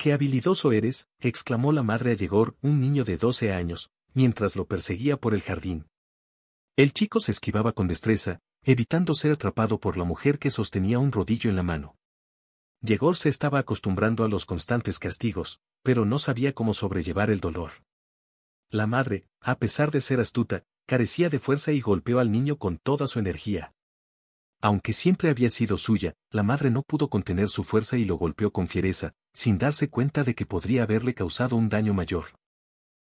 ¡Qué habilidoso eres! exclamó la madre a Yegor, un niño de 12 años, mientras lo perseguía por el jardín. El chico se esquivaba con destreza, evitando ser atrapado por la mujer que sostenía un rodillo en la mano. Yegor se estaba acostumbrando a los constantes castigos, pero no sabía cómo sobrellevar el dolor. La madre, a pesar de ser astuta, carecía de fuerza y golpeó al niño con toda su energía. Aunque siempre había sido suya, la madre no pudo contener su fuerza y lo golpeó con fiereza, sin darse cuenta de que podría haberle causado un daño mayor.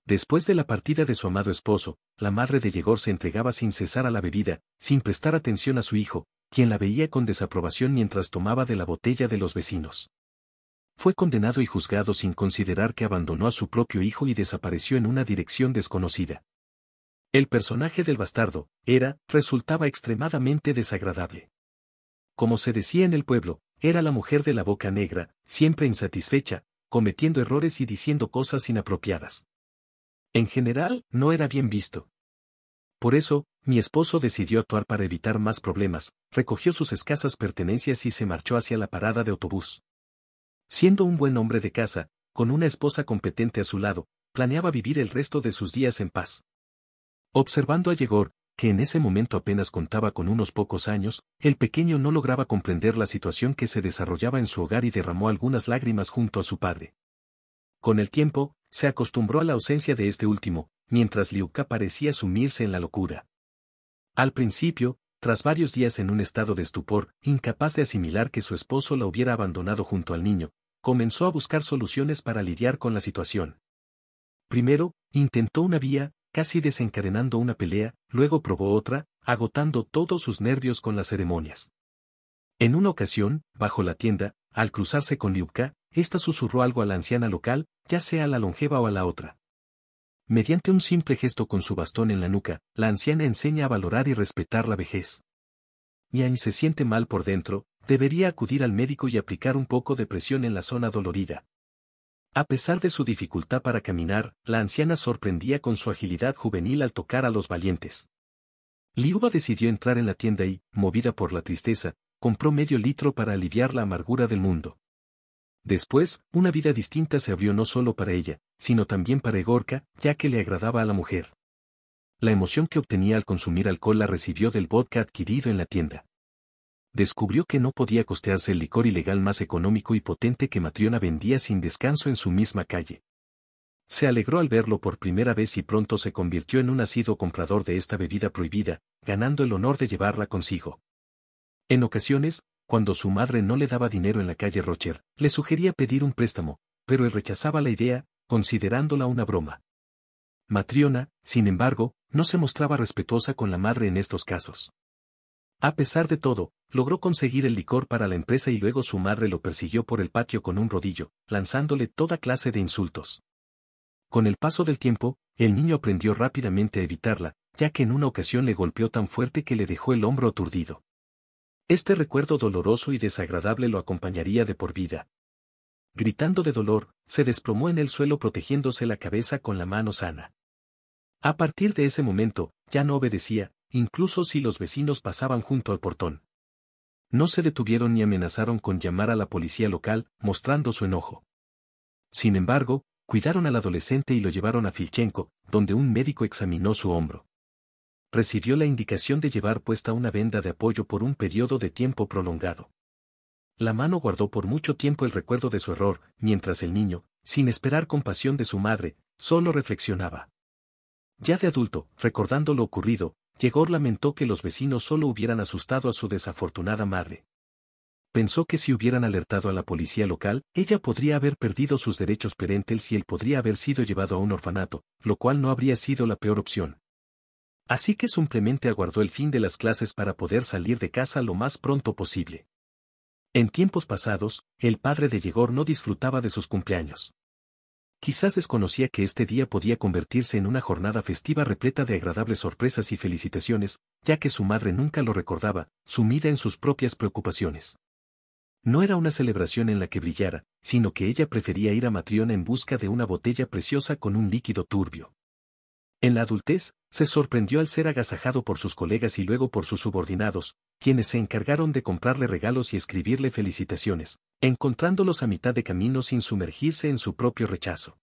Después de la partida de su amado esposo, la madre de Yegor se entregaba sin cesar a la bebida, sin prestar atención a su hijo, quien la veía con desaprobación mientras tomaba de la botella de los vecinos. Fue condenado y juzgado sin considerar que abandonó a su propio hijo y desapareció en una dirección desconocida. El personaje del bastardo, era, resultaba extremadamente desagradable. Como se decía en el pueblo, era la mujer de la boca negra, siempre insatisfecha, cometiendo errores y diciendo cosas inapropiadas. En general, no era bien visto. Por eso, mi esposo decidió actuar para evitar más problemas, recogió sus escasas pertenencias y se marchó hacia la parada de autobús. Siendo un buen hombre de casa, con una esposa competente a su lado, planeaba vivir el resto de sus días en paz. Observando a Yegor, que en ese momento apenas contaba con unos pocos años, el pequeño no lograba comprender la situación que se desarrollaba en su hogar y derramó algunas lágrimas junto a su padre. Con el tiempo, se acostumbró a la ausencia de este último, mientras Liuca parecía sumirse en la locura. Al principio, tras varios días en un estado de estupor, incapaz de asimilar que su esposo la hubiera abandonado junto al niño, comenzó a buscar soluciones para lidiar con la situación. Primero, intentó una vía, casi desencadenando una pelea, luego probó otra, agotando todos sus nervios con las ceremonias. En una ocasión, bajo la tienda, al cruzarse con Liubka, ésta susurró algo a la anciana local, ya sea a la longeva o a la otra. Mediante un simple gesto con su bastón en la nuca, la anciana enseña a valorar y respetar la vejez. Yang se siente mal por dentro, debería acudir al médico y aplicar un poco de presión en la zona dolorida. A pesar de su dificultad para caminar, la anciana sorprendía con su agilidad juvenil al tocar a los valientes. Liuba decidió entrar en la tienda y, movida por la tristeza, compró medio litro para aliviar la amargura del mundo. Después, una vida distinta se abrió no solo para ella, sino también para Egorka, ya que le agradaba a la mujer. La emoción que obtenía al consumir alcohol la recibió del vodka adquirido en la tienda descubrió que no podía costearse el licor ilegal más económico y potente que Matriona vendía sin descanso en su misma calle. Se alegró al verlo por primera vez y pronto se convirtió en un asiduo comprador de esta bebida prohibida, ganando el honor de llevarla consigo. En ocasiones, cuando su madre no le daba dinero en la calle Rocher, le sugería pedir un préstamo, pero él rechazaba la idea, considerándola una broma. Matriona, sin embargo, no se mostraba respetuosa con la madre en estos casos. A pesar de todo, logró conseguir el licor para la empresa y luego su madre lo persiguió por el patio con un rodillo, lanzándole toda clase de insultos. Con el paso del tiempo, el niño aprendió rápidamente a evitarla, ya que en una ocasión le golpeó tan fuerte que le dejó el hombro aturdido. Este recuerdo doloroso y desagradable lo acompañaría de por vida. Gritando de dolor, se desplomó en el suelo protegiéndose la cabeza con la mano sana. A partir de ese momento, ya no obedecía, incluso si los vecinos pasaban junto al portón. No se detuvieron ni amenazaron con llamar a la policía local, mostrando su enojo. Sin embargo, cuidaron al adolescente y lo llevaron a Filchenko, donde un médico examinó su hombro. Recibió la indicación de llevar puesta una venda de apoyo por un periodo de tiempo prolongado. La mano guardó por mucho tiempo el recuerdo de su error, mientras el niño, sin esperar compasión de su madre, solo reflexionaba. Ya de adulto, recordando lo ocurrido, Yegor lamentó que los vecinos solo hubieran asustado a su desafortunada madre. Pensó que si hubieran alertado a la policía local, ella podría haber perdido sus derechos parentales y él podría haber sido llevado a un orfanato, lo cual no habría sido la peor opción. Así que simplemente aguardó el fin de las clases para poder salir de casa lo más pronto posible. En tiempos pasados, el padre de Yegor no disfrutaba de sus cumpleaños. Quizás desconocía que este día podía convertirse en una jornada festiva repleta de agradables sorpresas y felicitaciones, ya que su madre nunca lo recordaba, sumida en sus propias preocupaciones. No era una celebración en la que brillara, sino que ella prefería ir a Matriona en busca de una botella preciosa con un líquido turbio. En la adultez, se sorprendió al ser agasajado por sus colegas y luego por sus subordinados, quienes se encargaron de comprarle regalos y escribirle felicitaciones, encontrándolos a mitad de camino sin sumergirse en su propio rechazo.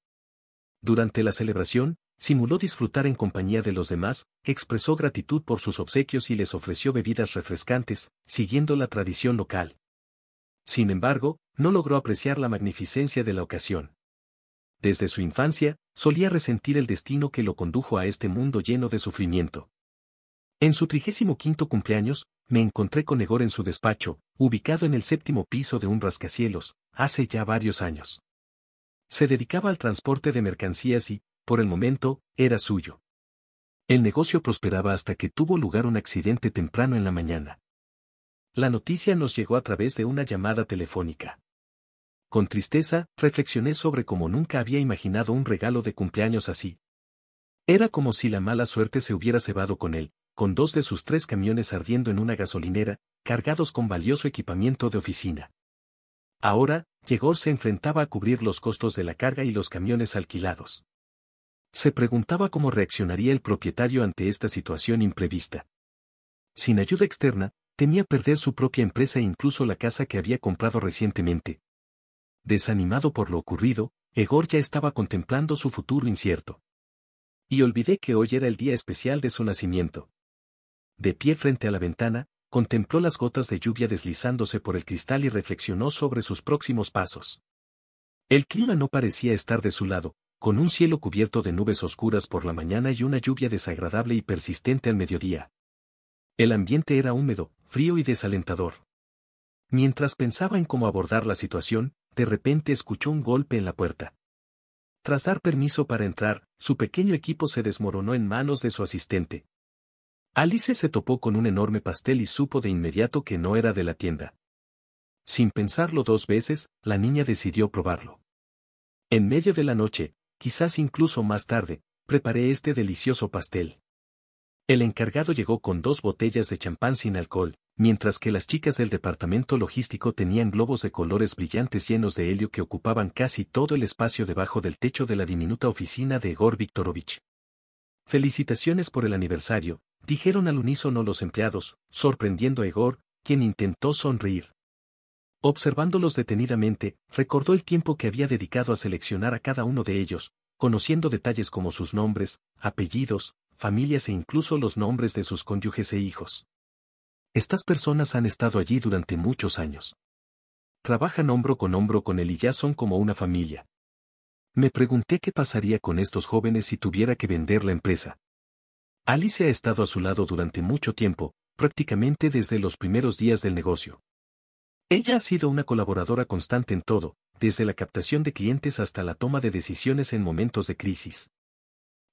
Durante la celebración, simuló disfrutar en compañía de los demás, expresó gratitud por sus obsequios y les ofreció bebidas refrescantes, siguiendo la tradición local. Sin embargo, no logró apreciar la magnificencia de la ocasión. Desde su infancia, solía resentir el destino que lo condujo a este mundo lleno de sufrimiento. En su trigésimo quinto cumpleaños, me encontré con Egor en su despacho, ubicado en el séptimo piso de un rascacielos, hace ya varios años. Se dedicaba al transporte de mercancías y, por el momento, era suyo. El negocio prosperaba hasta que tuvo lugar un accidente temprano en la mañana. La noticia nos llegó a través de una llamada telefónica. Con tristeza, reflexioné sobre cómo nunca había imaginado un regalo de cumpleaños así. Era como si la mala suerte se hubiera cebado con él, con dos de sus tres camiones ardiendo en una gasolinera, cargados con valioso equipamiento de oficina. Ahora, Yegor se enfrentaba a cubrir los costos de la carga y los camiones alquilados. Se preguntaba cómo reaccionaría el propietario ante esta situación imprevista. Sin ayuda externa, temía perder su propia empresa e incluso la casa que había comprado recientemente. Desanimado por lo ocurrido, Egor ya estaba contemplando su futuro incierto. Y olvidé que hoy era el día especial de su nacimiento de pie frente a la ventana, contempló las gotas de lluvia deslizándose por el cristal y reflexionó sobre sus próximos pasos. El clima no parecía estar de su lado, con un cielo cubierto de nubes oscuras por la mañana y una lluvia desagradable y persistente al mediodía. El ambiente era húmedo, frío y desalentador. Mientras pensaba en cómo abordar la situación, de repente escuchó un golpe en la puerta. Tras dar permiso para entrar, su pequeño equipo se desmoronó en manos de su asistente. Alice se topó con un enorme pastel y supo de inmediato que no era de la tienda. Sin pensarlo dos veces, la niña decidió probarlo. En medio de la noche, quizás incluso más tarde, preparé este delicioso pastel. El encargado llegó con dos botellas de champán sin alcohol, mientras que las chicas del departamento logístico tenían globos de colores brillantes llenos de helio que ocupaban casi todo el espacio debajo del techo de la diminuta oficina de Egor Viktorovich. Felicitaciones por el aniversario, Dijeron al unísono los empleados, sorprendiendo a Egor, quien intentó sonreír. Observándolos detenidamente, recordó el tiempo que había dedicado a seleccionar a cada uno de ellos, conociendo detalles como sus nombres, apellidos, familias e incluso los nombres de sus cónyuges e hijos. Estas personas han estado allí durante muchos años. Trabajan hombro con hombro con él y ya son como una familia. Me pregunté qué pasaría con estos jóvenes si tuviera que vender la empresa. Alice ha estado a su lado durante mucho tiempo, prácticamente desde los primeros días del negocio. Ella ha sido una colaboradora constante en todo, desde la captación de clientes hasta la toma de decisiones en momentos de crisis.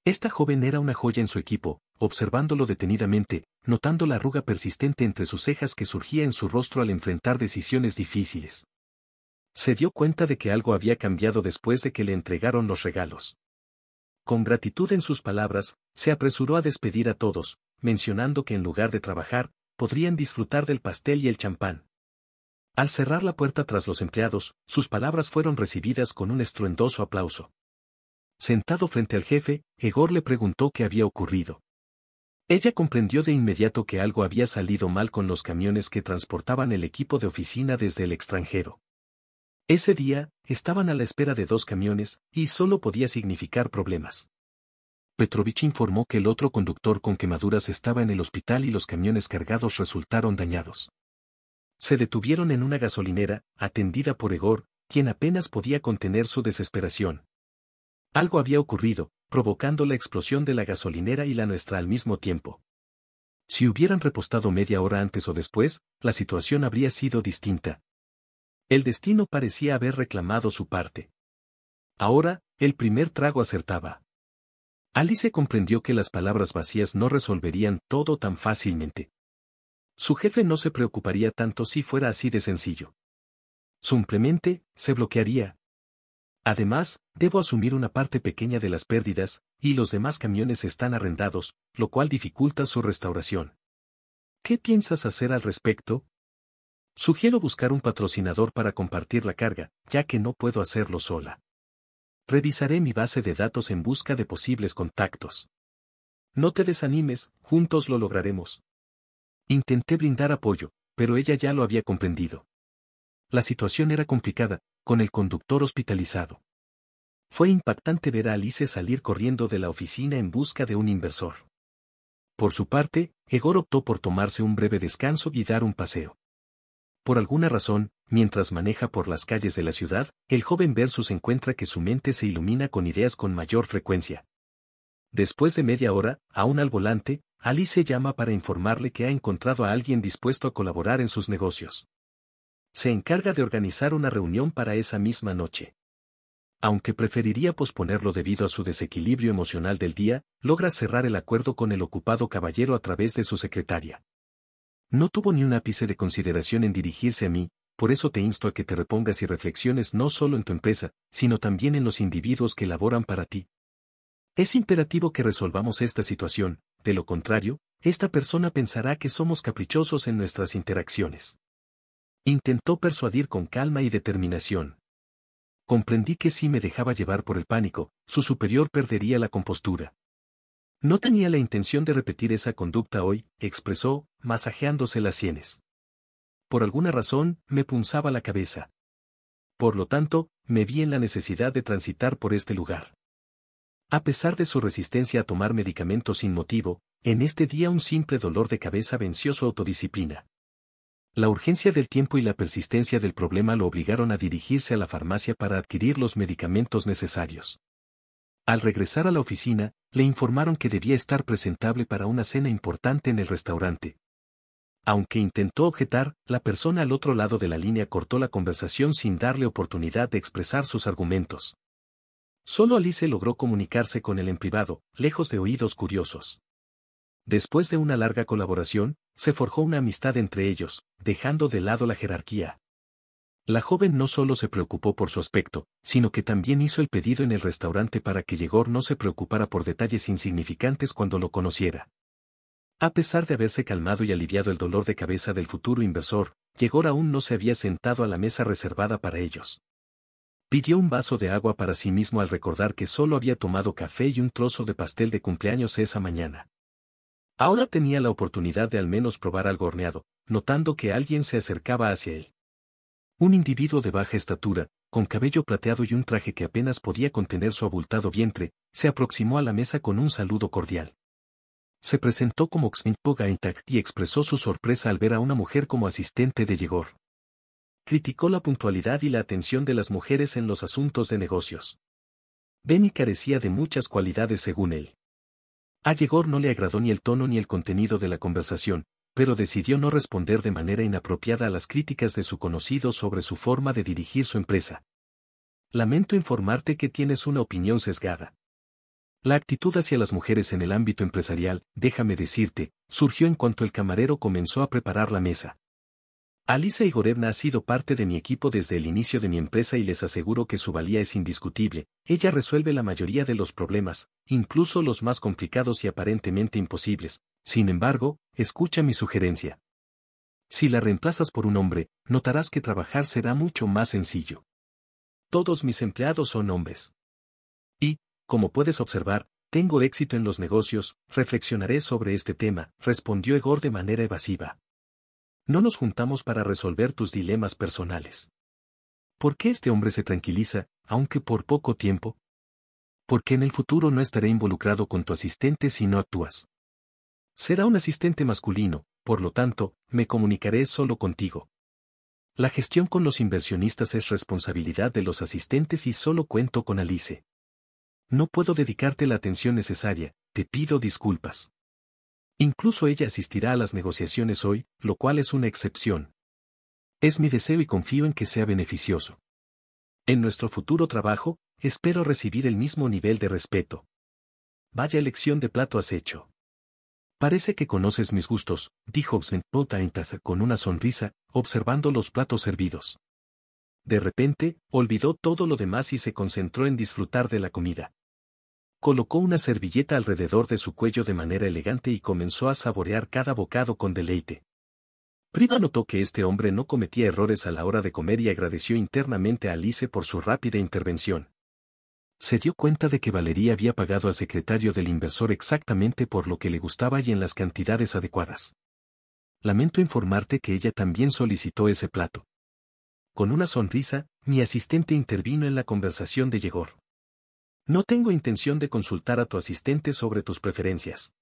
Esta joven era una joya en su equipo, observándolo detenidamente, notando la arruga persistente entre sus cejas que surgía en su rostro al enfrentar decisiones difíciles. Se dio cuenta de que algo había cambiado después de que le entregaron los regalos con gratitud en sus palabras, se apresuró a despedir a todos, mencionando que en lugar de trabajar, podrían disfrutar del pastel y el champán. Al cerrar la puerta tras los empleados, sus palabras fueron recibidas con un estruendoso aplauso. Sentado frente al jefe, Egor le preguntó qué había ocurrido. Ella comprendió de inmediato que algo había salido mal con los camiones que transportaban el equipo de oficina desde el extranjero. Ese día, estaban a la espera de dos camiones, y solo podía significar problemas. Petrovich informó que el otro conductor con quemaduras estaba en el hospital y los camiones cargados resultaron dañados. Se detuvieron en una gasolinera, atendida por Egor, quien apenas podía contener su desesperación. Algo había ocurrido, provocando la explosión de la gasolinera y la nuestra al mismo tiempo. Si hubieran repostado media hora antes o después, la situación habría sido distinta, el destino parecía haber reclamado su parte. Ahora, el primer trago acertaba. Alice comprendió que las palabras vacías no resolverían todo tan fácilmente. Su jefe no se preocuparía tanto si fuera así de sencillo. Simplemente, se bloquearía. Además, debo asumir una parte pequeña de las pérdidas, y los demás camiones están arrendados, lo cual dificulta su restauración. ¿Qué piensas hacer al respecto, Sugiero buscar un patrocinador para compartir la carga, ya que no puedo hacerlo sola. Revisaré mi base de datos en busca de posibles contactos. No te desanimes, juntos lo lograremos. Intenté brindar apoyo, pero ella ya lo había comprendido. La situación era complicada, con el conductor hospitalizado. Fue impactante ver a Alice salir corriendo de la oficina en busca de un inversor. Por su parte, Egor optó por tomarse un breve descanso y dar un paseo. Por alguna razón, mientras maneja por las calles de la ciudad, el joven Versus encuentra que su mente se ilumina con ideas con mayor frecuencia. Después de media hora, aún al volante, Alice llama para informarle que ha encontrado a alguien dispuesto a colaborar en sus negocios. Se encarga de organizar una reunión para esa misma noche. Aunque preferiría posponerlo debido a su desequilibrio emocional del día, logra cerrar el acuerdo con el ocupado caballero a través de su secretaria. No tuvo ni un ápice de consideración en dirigirse a mí, por eso te insto a que te repongas y reflexiones no solo en tu empresa, sino también en los individuos que laboran para ti. Es imperativo que resolvamos esta situación, de lo contrario, esta persona pensará que somos caprichosos en nuestras interacciones. Intentó persuadir con calma y determinación. Comprendí que si me dejaba llevar por el pánico, su superior perdería la compostura. No tenía la intención de repetir esa conducta hoy, expresó, masajeándose las sienes. Por alguna razón, me punzaba la cabeza. Por lo tanto, me vi en la necesidad de transitar por este lugar. A pesar de su resistencia a tomar medicamentos sin motivo, en este día un simple dolor de cabeza venció su autodisciplina. La urgencia del tiempo y la persistencia del problema lo obligaron a dirigirse a la farmacia para adquirir los medicamentos necesarios. Al regresar a la oficina, le informaron que debía estar presentable para una cena importante en el restaurante. Aunque intentó objetar, la persona al otro lado de la línea cortó la conversación sin darle oportunidad de expresar sus argumentos. Solo Alice logró comunicarse con él en privado, lejos de oídos curiosos. Después de una larga colaboración, se forjó una amistad entre ellos, dejando de lado la jerarquía. La joven no solo se preocupó por su aspecto, sino que también hizo el pedido en el restaurante para que Yegor no se preocupara por detalles insignificantes cuando lo conociera. A pesar de haberse calmado y aliviado el dolor de cabeza del futuro inversor, Yegor aún no se había sentado a la mesa reservada para ellos. Pidió un vaso de agua para sí mismo al recordar que solo había tomado café y un trozo de pastel de cumpleaños esa mañana. Ahora tenía la oportunidad de al menos probar algo horneado, notando que alguien se acercaba hacia él. Un individuo de baja estatura, con cabello plateado y un traje que apenas podía contener su abultado vientre, se aproximó a la mesa con un saludo cordial. Se presentó como Xinpoga intact y expresó su sorpresa al ver a una mujer como asistente de Yegor. Criticó la puntualidad y la atención de las mujeres en los asuntos de negocios. Benny carecía de muchas cualidades según él. A Yegor no le agradó ni el tono ni el contenido de la conversación, pero decidió no responder de manera inapropiada a las críticas de su conocido sobre su forma de dirigir su empresa. Lamento informarte que tienes una opinión sesgada. La actitud hacia las mujeres en el ámbito empresarial, déjame decirte, surgió en cuanto el camarero comenzó a preparar la mesa. Alisa Igorevna ha sido parte de mi equipo desde el inicio de mi empresa y les aseguro que su valía es indiscutible, ella resuelve la mayoría de los problemas, incluso los más complicados y aparentemente imposibles, sin embargo, escucha mi sugerencia. Si la reemplazas por un hombre, notarás que trabajar será mucho más sencillo. Todos mis empleados son hombres. Y, como puedes observar, tengo éxito en los negocios, reflexionaré sobre este tema, respondió Egor de manera evasiva. No nos juntamos para resolver tus dilemas personales. ¿Por qué este hombre se tranquiliza, aunque por poco tiempo? Porque en el futuro no estaré involucrado con tu asistente si no actúas. Será un asistente masculino, por lo tanto, me comunicaré solo contigo. La gestión con los inversionistas es responsabilidad de los asistentes y solo cuento con Alice. No puedo dedicarte la atención necesaria, te pido disculpas. Incluso ella asistirá a las negociaciones hoy, lo cual es una excepción. Es mi deseo y confío en que sea beneficioso. En nuestro futuro trabajo, espero recibir el mismo nivel de respeto. Vaya elección de plato has hecho. Parece que conoces mis gustos, dijo Xenpotaintas con una sonrisa, observando los platos servidos. De repente, olvidó todo lo demás y se concentró en disfrutar de la comida. Colocó una servilleta alrededor de su cuello de manera elegante y comenzó a saborear cada bocado con deleite. Prima notó que este hombre no cometía errores a la hora de comer y agradeció internamente a Alice por su rápida intervención se dio cuenta de que Valeria había pagado al secretario del inversor exactamente por lo que le gustaba y en las cantidades adecuadas. Lamento informarte que ella también solicitó ese plato. Con una sonrisa, mi asistente intervino en la conversación de Yegor. No tengo intención de consultar a tu asistente sobre tus preferencias.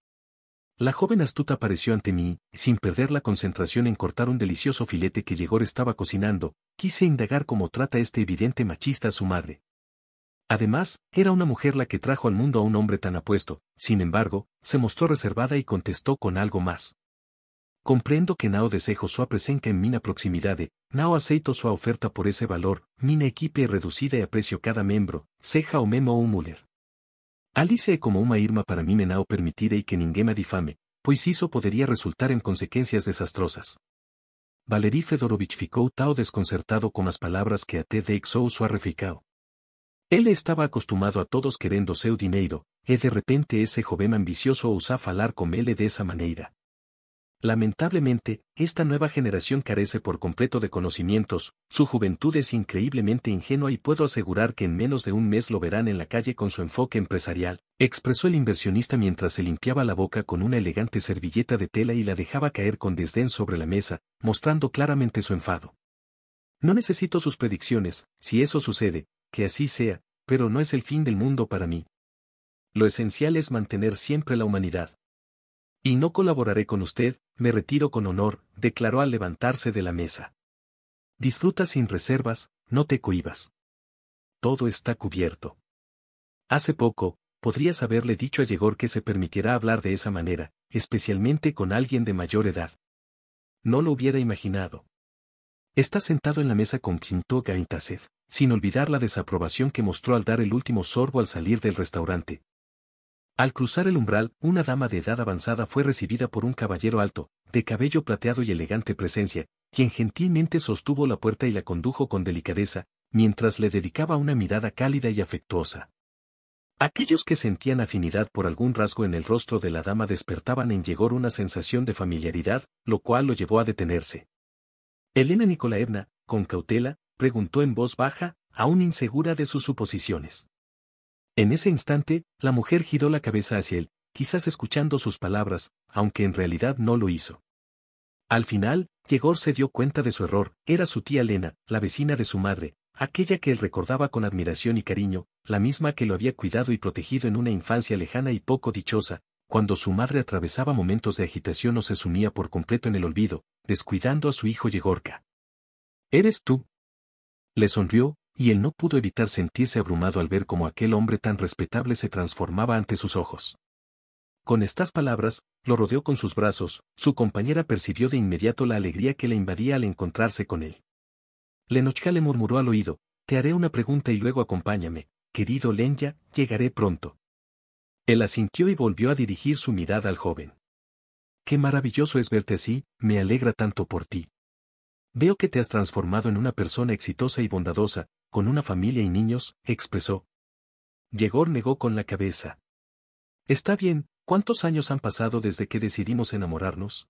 La joven astuta apareció ante mí, sin perder la concentración en cortar un delicioso filete que Yegor estaba cocinando, quise indagar cómo trata este evidente machista a su madre, Además, era una mujer la que trajo al mundo a un hombre tan apuesto, sin embargo, se mostró reservada y contestó con algo más. Comprendo que Nao desejo su presenca en mina proximidad; Nao aceito su oferta por ese valor, mina equipe reducida y aprecio cada miembro. ceja o memo o muller. Alice como una irma para me Nao permitida y que ninguém me difame, pues hizo podría resultar en consecuencias desastrosas. Valery Fedorovich ficó tao desconcertado con las palabras que até deixou sua reficao. Él estaba acostumbrado a todos querendo seu y de repente ese joven ambicioso hablar falar él de esa manera. Lamentablemente, esta nueva generación carece por completo de conocimientos, su juventud es increíblemente ingenua y puedo asegurar que en menos de un mes lo verán en la calle con su enfoque empresarial, expresó el inversionista mientras se limpiaba la boca con una elegante servilleta de tela y la dejaba caer con desdén sobre la mesa, mostrando claramente su enfado. No necesito sus predicciones, si eso sucede, que así sea, pero no es el fin del mundo para mí. Lo esencial es mantener siempre la humanidad. Y no colaboraré con usted, me retiro con honor, declaró al levantarse de la mesa. Disfruta sin reservas, no te cohibas. Todo está cubierto. Hace poco, podrías haberle dicho a Yegor que se permitirá hablar de esa manera, especialmente con alguien de mayor edad. No lo hubiera imaginado. Está sentado en la mesa con y Gaintased, sin olvidar la desaprobación que mostró al dar el último sorbo al salir del restaurante. Al cruzar el umbral, una dama de edad avanzada fue recibida por un caballero alto, de cabello plateado y elegante presencia, quien gentilmente sostuvo la puerta y la condujo con delicadeza, mientras le dedicaba una mirada cálida y afectuosa. Aquellos que sentían afinidad por algún rasgo en el rostro de la dama despertaban en Yegor una sensación de familiaridad, lo cual lo llevó a detenerse. Elena Nikolaevna, con cautela, preguntó en voz baja, aún insegura de sus suposiciones. En ese instante, la mujer giró la cabeza hacia él, quizás escuchando sus palabras, aunque en realidad no lo hizo. Al final, Yegor se dio cuenta de su error, era su tía Elena, la vecina de su madre, aquella que él recordaba con admiración y cariño, la misma que lo había cuidado y protegido en una infancia lejana y poco dichosa, cuando su madre atravesaba momentos de agitación o se sumía por completo en el olvido, descuidando a su hijo Yegorka. ¿Eres tú? Le sonrió, y él no pudo evitar sentirse abrumado al ver cómo aquel hombre tan respetable se transformaba ante sus ojos. Con estas palabras, lo rodeó con sus brazos, su compañera percibió de inmediato la alegría que le invadía al encontrarse con él. Lenochka le murmuró al oído, te haré una pregunta y luego acompáñame, querido Lenya, llegaré pronto. Él asintió y volvió a dirigir su mirada al joven. Qué maravilloso es verte así, me alegra tanto por ti. Veo que te has transformado en una persona exitosa y bondadosa, con una familia y niños, expresó. Yegor negó con la cabeza. Está bien, ¿cuántos años han pasado desde que decidimos enamorarnos?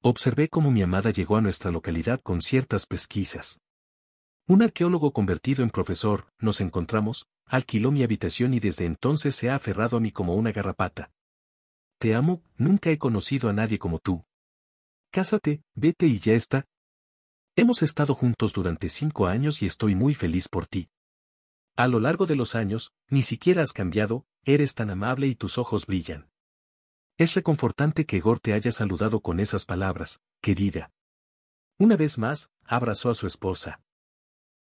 Observé cómo mi amada llegó a nuestra localidad con ciertas pesquisas. Un arqueólogo convertido en profesor, nos encontramos, alquiló mi habitación y desde entonces se ha aferrado a mí como una garrapata te amo, nunca he conocido a nadie como tú. Cásate, vete y ya está. Hemos estado juntos durante cinco años y estoy muy feliz por ti. A lo largo de los años, ni siquiera has cambiado, eres tan amable y tus ojos brillan. Es reconfortante que Gore te haya saludado con esas palabras, querida. Una vez más, abrazó a su esposa.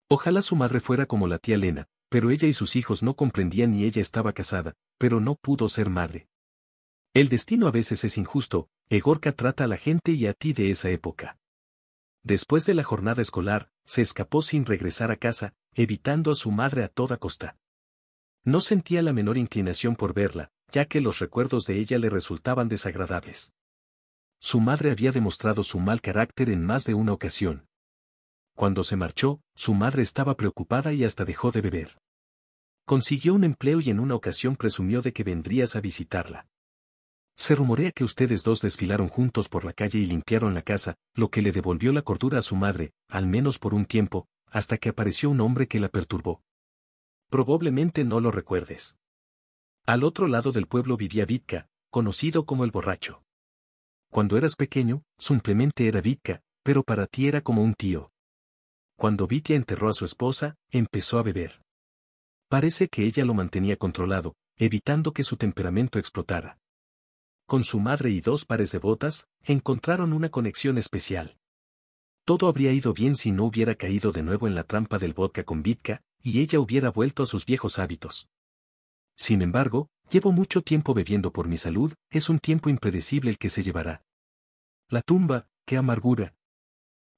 Ojalá su madre fuera como la tía Lena, pero ella y sus hijos no comprendían y ella estaba casada, pero no pudo ser madre. El destino a veces es injusto, Egorka trata a la gente y a ti de esa época. Después de la jornada escolar, se escapó sin regresar a casa, evitando a su madre a toda costa. No sentía la menor inclinación por verla, ya que los recuerdos de ella le resultaban desagradables. Su madre había demostrado su mal carácter en más de una ocasión. Cuando se marchó, su madre estaba preocupada y hasta dejó de beber. Consiguió un empleo y en una ocasión presumió de que vendrías a visitarla. Se rumorea que ustedes dos desfilaron juntos por la calle y limpiaron la casa, lo que le devolvió la cordura a su madre, al menos por un tiempo, hasta que apareció un hombre que la perturbó. Probablemente no lo recuerdes. Al otro lado del pueblo vivía Vitka, conocido como el borracho. Cuando eras pequeño, simplemente era Vitka, pero para ti era como un tío. Cuando Vidka enterró a su esposa, empezó a beber. Parece que ella lo mantenía controlado, evitando que su temperamento explotara con su madre y dos pares de botas, encontraron una conexión especial. Todo habría ido bien si no hubiera caído de nuevo en la trampa del vodka con Vidka y ella hubiera vuelto a sus viejos hábitos. Sin embargo, llevo mucho tiempo bebiendo por mi salud, es un tiempo impredecible el que se llevará. La tumba, qué amargura.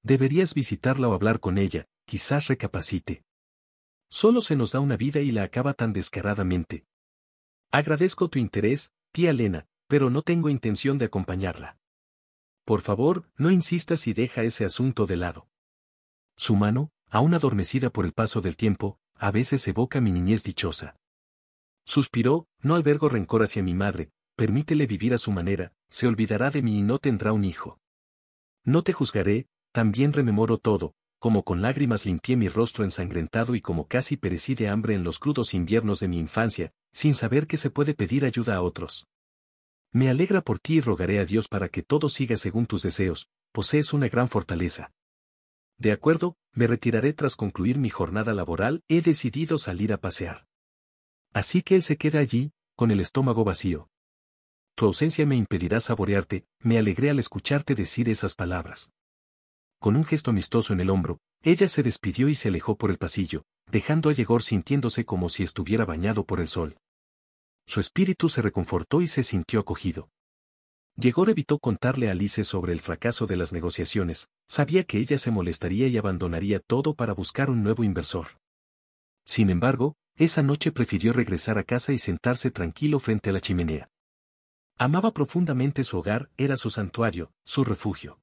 Deberías visitarla o hablar con ella, quizás recapacite. Solo se nos da una vida y la acaba tan descaradamente. Agradezco tu interés, tía Lena, pero no tengo intención de acompañarla. Por favor, no insistas y deja ese asunto de lado. Su mano, aún adormecida por el paso del tiempo, a veces evoca mi niñez dichosa. Suspiró, no albergo rencor hacia mi madre, permítele vivir a su manera, se olvidará de mí y no tendrá un hijo. No te juzgaré, también rememoro todo, como con lágrimas limpié mi rostro ensangrentado y como casi perecí de hambre en los crudos inviernos de mi infancia, sin saber que se puede pedir ayuda a otros. Me alegra por ti y rogaré a Dios para que todo siga según tus deseos, posees una gran fortaleza. De acuerdo, me retiraré tras concluir mi jornada laboral, he decidido salir a pasear. Así que él se queda allí, con el estómago vacío. Tu ausencia me impedirá saborearte, me alegré al escucharte decir esas palabras. Con un gesto amistoso en el hombro, ella se despidió y se alejó por el pasillo, dejando a Yegor sintiéndose como si estuviera bañado por el sol. Su espíritu se reconfortó y se sintió acogido. Yegor evitó contarle a Alice sobre el fracaso de las negociaciones, sabía que ella se molestaría y abandonaría todo para buscar un nuevo inversor. Sin embargo, esa noche prefirió regresar a casa y sentarse tranquilo frente a la chimenea. Amaba profundamente su hogar, era su santuario, su refugio.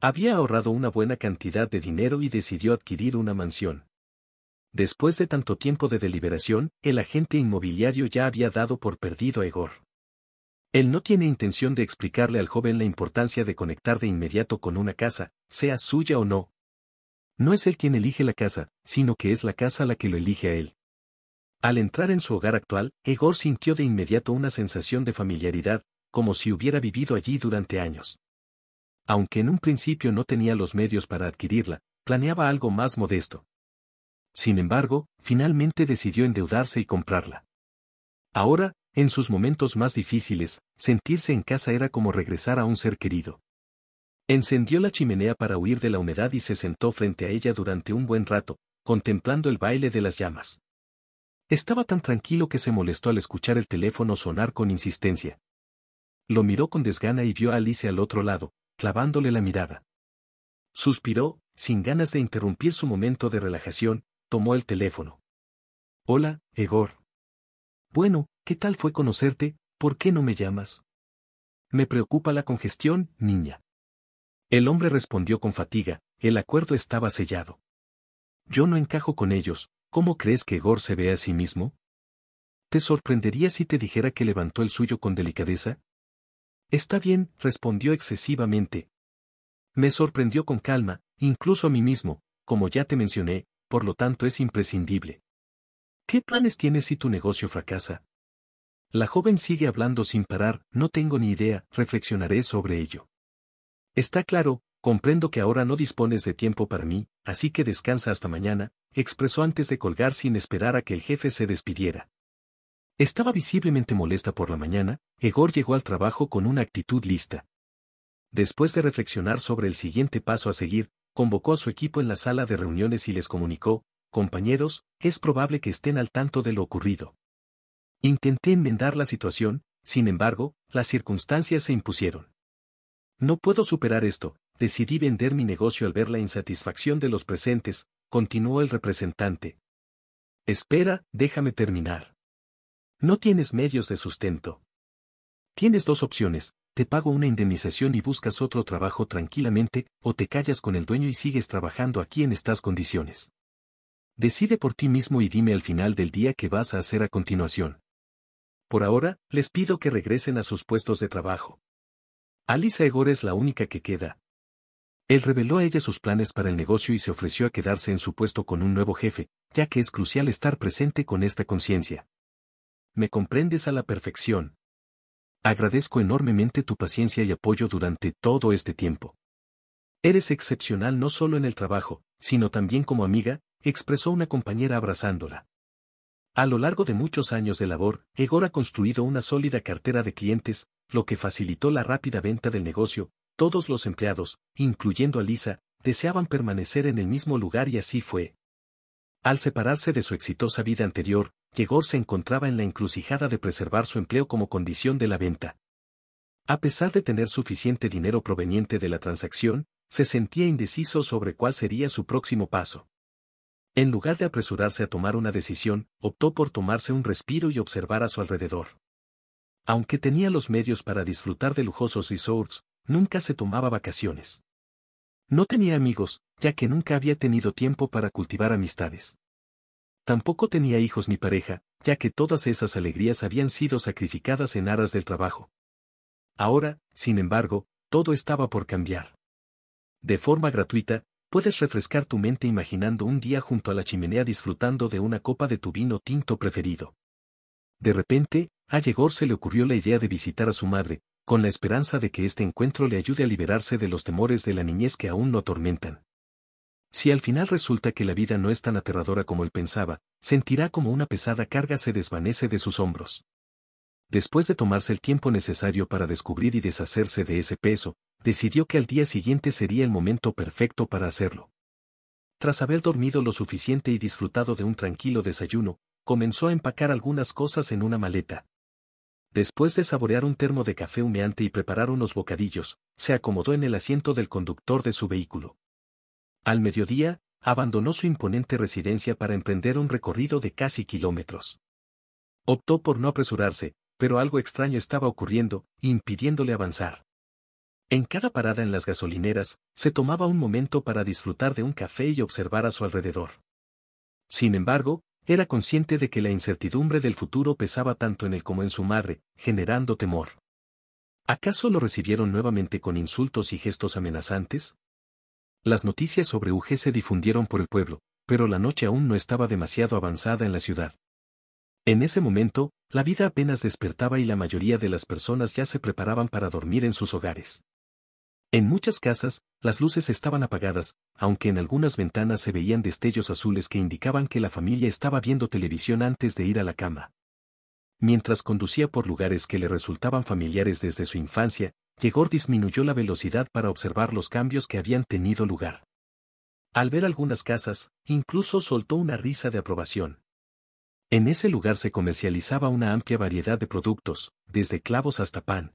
Había ahorrado una buena cantidad de dinero y decidió adquirir una mansión, Después de tanto tiempo de deliberación, el agente inmobiliario ya había dado por perdido a Egor. Él no tiene intención de explicarle al joven la importancia de conectar de inmediato con una casa, sea suya o no. No es él quien elige la casa, sino que es la casa la que lo elige a él. Al entrar en su hogar actual, Egor sintió de inmediato una sensación de familiaridad, como si hubiera vivido allí durante años. Aunque en un principio no tenía los medios para adquirirla, planeaba algo más modesto. Sin embargo, finalmente decidió endeudarse y comprarla. Ahora, en sus momentos más difíciles, sentirse en casa era como regresar a un ser querido. Encendió la chimenea para huir de la humedad y se sentó frente a ella durante un buen rato, contemplando el baile de las llamas. Estaba tan tranquilo que se molestó al escuchar el teléfono sonar con insistencia. Lo miró con desgana y vio a Alice al otro lado, clavándole la mirada. Suspiró, sin ganas de interrumpir su momento de relajación, tomó el teléfono. Hola, Egor. Bueno, ¿qué tal fue conocerte? ¿Por qué no me llamas? Me preocupa la congestión, niña. El hombre respondió con fatiga, el acuerdo estaba sellado. Yo no encajo con ellos, ¿cómo crees que Egor se ve a sí mismo? ¿Te sorprendería si te dijera que levantó el suyo con delicadeza? Está bien, respondió excesivamente. Me sorprendió con calma, incluso a mí mismo, como ya te mencioné, por lo tanto es imprescindible. ¿Qué planes tienes si tu negocio fracasa? La joven sigue hablando sin parar, no tengo ni idea, reflexionaré sobre ello. Está claro, comprendo que ahora no dispones de tiempo para mí, así que descansa hasta mañana, expresó antes de colgar sin esperar a que el jefe se despidiera. Estaba visiblemente molesta por la mañana, Egor llegó al trabajo con una actitud lista. Después de reflexionar sobre el siguiente paso a seguir, convocó a su equipo en la sala de reuniones y les comunicó, compañeros, es probable que estén al tanto de lo ocurrido. Intenté enmendar la situación, sin embargo, las circunstancias se impusieron. No puedo superar esto, decidí vender mi negocio al ver la insatisfacción de los presentes, continuó el representante. Espera, déjame terminar. No tienes medios de sustento. Tienes dos opciones, te pago una indemnización y buscas otro trabajo tranquilamente, o te callas con el dueño y sigues trabajando aquí en estas condiciones. Decide por ti mismo y dime al final del día qué vas a hacer a continuación. Por ahora, les pido que regresen a sus puestos de trabajo. Alisa Egor es la única que queda. Él reveló a ella sus planes para el negocio y se ofreció a quedarse en su puesto con un nuevo jefe, ya que es crucial estar presente con esta conciencia. Me comprendes a la perfección. Agradezco enormemente tu paciencia y apoyo durante todo este tiempo. Eres excepcional no solo en el trabajo, sino también como amiga, expresó una compañera abrazándola. A lo largo de muchos años de labor, Egor ha construido una sólida cartera de clientes, lo que facilitó la rápida venta del negocio. Todos los empleados, incluyendo a Lisa, deseaban permanecer en el mismo lugar y así fue. Al separarse de su exitosa vida anterior, Llegó se encontraba en la encrucijada de preservar su empleo como condición de la venta. A pesar de tener suficiente dinero proveniente de la transacción, se sentía indeciso sobre cuál sería su próximo paso. En lugar de apresurarse a tomar una decisión, optó por tomarse un respiro y observar a su alrededor. Aunque tenía los medios para disfrutar de lujosos resorts, nunca se tomaba vacaciones. No tenía amigos, ya que nunca había tenido tiempo para cultivar amistades. Tampoco tenía hijos ni pareja, ya que todas esas alegrías habían sido sacrificadas en aras del trabajo. Ahora, sin embargo, todo estaba por cambiar. De forma gratuita, puedes refrescar tu mente imaginando un día junto a la chimenea disfrutando de una copa de tu vino tinto preferido. De repente, a Yegor se le ocurrió la idea de visitar a su madre, con la esperanza de que este encuentro le ayude a liberarse de los temores de la niñez que aún no atormentan. Si al final resulta que la vida no es tan aterradora como él pensaba, sentirá como una pesada carga se desvanece de sus hombros. Después de tomarse el tiempo necesario para descubrir y deshacerse de ese peso, decidió que al día siguiente sería el momento perfecto para hacerlo. Tras haber dormido lo suficiente y disfrutado de un tranquilo desayuno, comenzó a empacar algunas cosas en una maleta. Después de saborear un termo de café humeante y preparar unos bocadillos, se acomodó en el asiento del conductor de su vehículo. Al mediodía, abandonó su imponente residencia para emprender un recorrido de casi kilómetros. Optó por no apresurarse, pero algo extraño estaba ocurriendo, impidiéndole avanzar. En cada parada en las gasolineras, se tomaba un momento para disfrutar de un café y observar a su alrededor. Sin embargo, era consciente de que la incertidumbre del futuro pesaba tanto en él como en su madre, generando temor. ¿Acaso lo recibieron nuevamente con insultos y gestos amenazantes? Las noticias sobre UG se difundieron por el pueblo, pero la noche aún no estaba demasiado avanzada en la ciudad. En ese momento, la vida apenas despertaba y la mayoría de las personas ya se preparaban para dormir en sus hogares. En muchas casas, las luces estaban apagadas, aunque en algunas ventanas se veían destellos azules que indicaban que la familia estaba viendo televisión antes de ir a la cama. Mientras conducía por lugares que le resultaban familiares desde su infancia, Yegor disminuyó la velocidad para observar los cambios que habían tenido lugar. Al ver algunas casas, incluso soltó una risa de aprobación. En ese lugar se comercializaba una amplia variedad de productos, desde clavos hasta pan.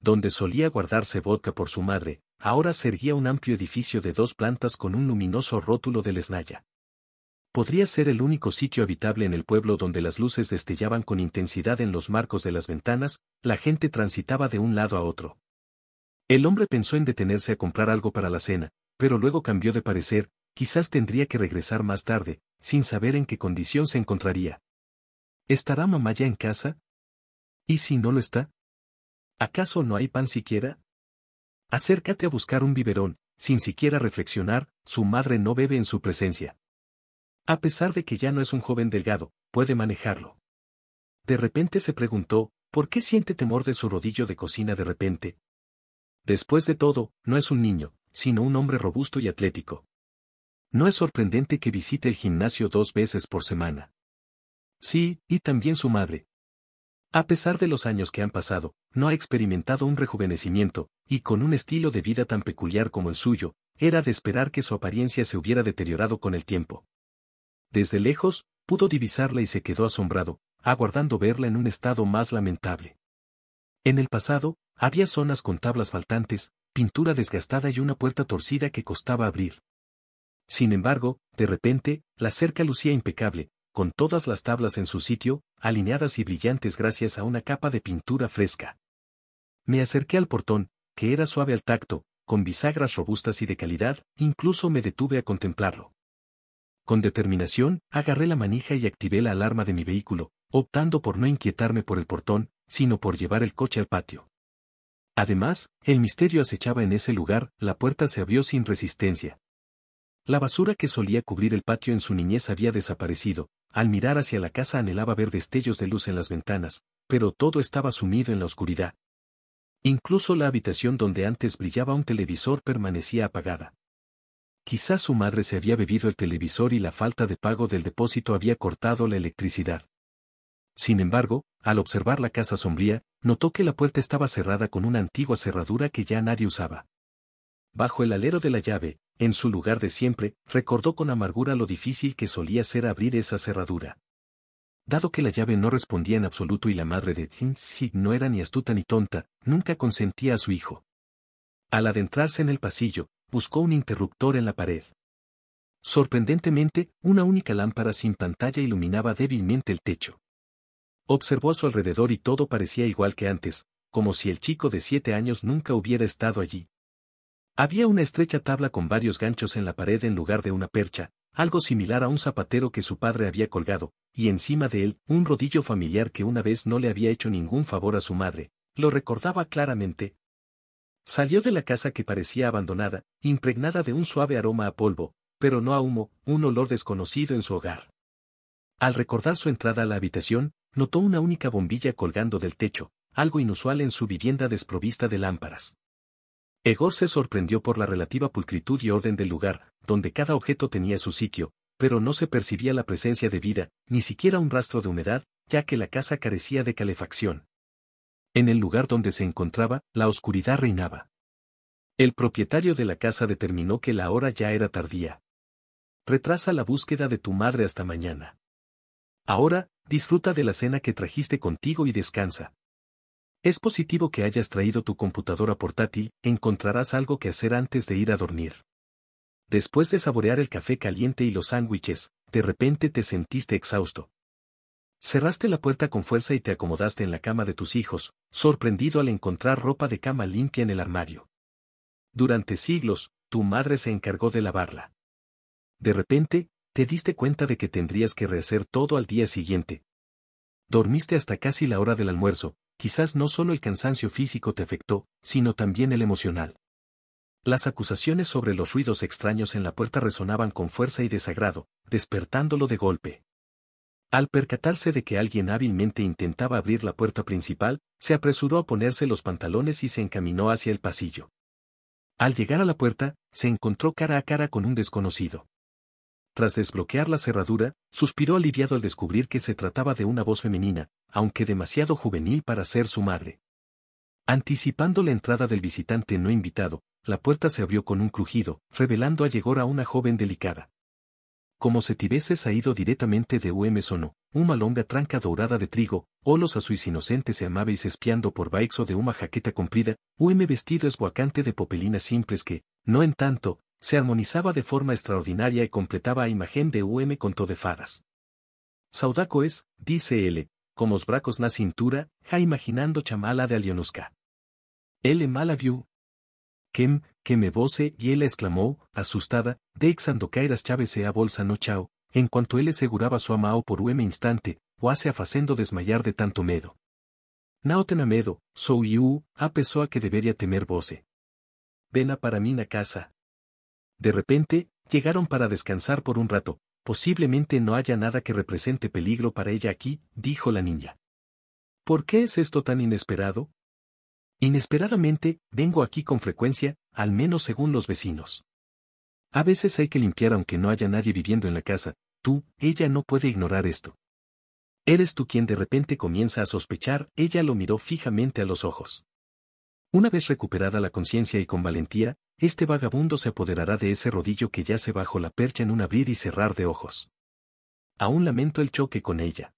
Donde solía guardarse vodka por su madre, ahora se un amplio edificio de dos plantas con un luminoso rótulo de Lesnaya. Podría ser el único sitio habitable en el pueblo donde las luces destellaban con intensidad en los marcos de las ventanas, la gente transitaba de un lado a otro. El hombre pensó en detenerse a comprar algo para la cena, pero luego cambió de parecer, quizás tendría que regresar más tarde, sin saber en qué condición se encontraría. ¿Estará mamá ya en casa? ¿Y si no lo está? ¿Acaso no hay pan siquiera? Acércate a buscar un biberón, sin siquiera reflexionar, su madre no bebe en su presencia. A pesar de que ya no es un joven delgado, puede manejarlo. De repente se preguntó, ¿por qué siente temor de su rodillo de cocina de repente? Después de todo, no es un niño, sino un hombre robusto y atlético. No es sorprendente que visite el gimnasio dos veces por semana. Sí, y también su madre. A pesar de los años que han pasado, no ha experimentado un rejuvenecimiento, y con un estilo de vida tan peculiar como el suyo, era de esperar que su apariencia se hubiera deteriorado con el tiempo. Desde lejos, pudo divisarla y se quedó asombrado, aguardando verla en un estado más lamentable. En el pasado, había zonas con tablas faltantes, pintura desgastada y una puerta torcida que costaba abrir. Sin embargo, de repente, la cerca lucía impecable, con todas las tablas en su sitio, alineadas y brillantes gracias a una capa de pintura fresca. Me acerqué al portón, que era suave al tacto, con bisagras robustas y de calidad, incluso me detuve a contemplarlo. Con determinación, agarré la manija y activé la alarma de mi vehículo, optando por no inquietarme por el portón, sino por llevar el coche al patio. Además, el misterio acechaba en ese lugar, la puerta se abrió sin resistencia. La basura que solía cubrir el patio en su niñez había desaparecido, al mirar hacia la casa anhelaba ver destellos de luz en las ventanas, pero todo estaba sumido en la oscuridad. Incluso la habitación donde antes brillaba un televisor permanecía apagada. Quizás su madre se había bebido el televisor y la falta de pago del depósito había cortado la electricidad. Sin embargo, al observar la casa sombría, notó que la puerta estaba cerrada con una antigua cerradura que ya nadie usaba. Bajo el alero de la llave, en su lugar de siempre, recordó con amargura lo difícil que solía ser abrir esa cerradura. Dado que la llave no respondía en absoluto y la madre de Jin-sik no era ni astuta ni tonta, nunca consentía a su hijo. Al adentrarse en el pasillo, buscó un interruptor en la pared. Sorprendentemente, una única lámpara sin pantalla iluminaba débilmente el techo. Observó a su alrededor y todo parecía igual que antes, como si el chico de siete años nunca hubiera estado allí. Había una estrecha tabla con varios ganchos en la pared en lugar de una percha, algo similar a un zapatero que su padre había colgado, y encima de él un rodillo familiar que una vez no le había hecho ningún favor a su madre, lo recordaba claramente, Salió de la casa que parecía abandonada, impregnada de un suave aroma a polvo, pero no a humo, un olor desconocido en su hogar. Al recordar su entrada a la habitación, notó una única bombilla colgando del techo, algo inusual en su vivienda desprovista de lámparas. Egor se sorprendió por la relativa pulcritud y orden del lugar, donde cada objeto tenía su sitio, pero no se percibía la presencia de vida, ni siquiera un rastro de humedad, ya que la casa carecía de calefacción. En el lugar donde se encontraba, la oscuridad reinaba. El propietario de la casa determinó que la hora ya era tardía. Retrasa la búsqueda de tu madre hasta mañana. Ahora, disfruta de la cena que trajiste contigo y descansa. Es positivo que hayas traído tu computadora portátil, encontrarás algo que hacer antes de ir a dormir. Después de saborear el café caliente y los sándwiches, de repente te sentiste exhausto. Cerraste la puerta con fuerza y te acomodaste en la cama de tus hijos, sorprendido al encontrar ropa de cama limpia en el armario. Durante siglos, tu madre se encargó de lavarla. De repente, te diste cuenta de que tendrías que rehacer todo al día siguiente. Dormiste hasta casi la hora del almuerzo, quizás no solo el cansancio físico te afectó, sino también el emocional. Las acusaciones sobre los ruidos extraños en la puerta resonaban con fuerza y desagrado, despertándolo de golpe. Al percatarse de que alguien hábilmente intentaba abrir la puerta principal, se apresuró a ponerse los pantalones y se encaminó hacia el pasillo. Al llegar a la puerta, se encontró cara a cara con un desconocido. Tras desbloquear la cerradura, suspiró aliviado al descubrir que se trataba de una voz femenina, aunque demasiado juvenil para ser su madre. Anticipando la entrada del visitante no invitado, la puerta se abrió con un crujido, revelando a Yegor a una joven delicada como se te ha ido directamente de U.M. Sono, una longa tranca dourada de trigo, olos a suis inocentes se amabais espiando por baixo de una jaqueta comprida, UM vestido esboacante de popelinas simples que, no en tanto, se armonizaba de forma extraordinaria y completaba a imagen de UM con todo de fadas. Saudaco es, dice L, como os bracos na cintura, ja imaginando chamala de alionusca. L malaviu. Kem, que me voce, y él exclamó, asustada, deixando caer las chaves bolsa no chao, en cuanto él aseguraba su amao por ueme instante, hace a facendo desmayar de tanto medo. ten a medo, sou eu, a que debería temer voce. a para mí na casa. De repente, llegaron para descansar por un rato, posiblemente no haya nada que represente peligro para ella aquí, dijo la niña. ¿Por qué es esto tan inesperado? Inesperadamente, vengo aquí con frecuencia, al menos según los vecinos. A veces hay que limpiar aunque no haya nadie viviendo en la casa, tú, ella no puede ignorar esto. Eres tú quien de repente comienza a sospechar, ella lo miró fijamente a los ojos. Una vez recuperada la conciencia y con valentía, este vagabundo se apoderará de ese rodillo que yace bajo la percha en un abrir y cerrar de ojos. Aún lamento el choque con ella.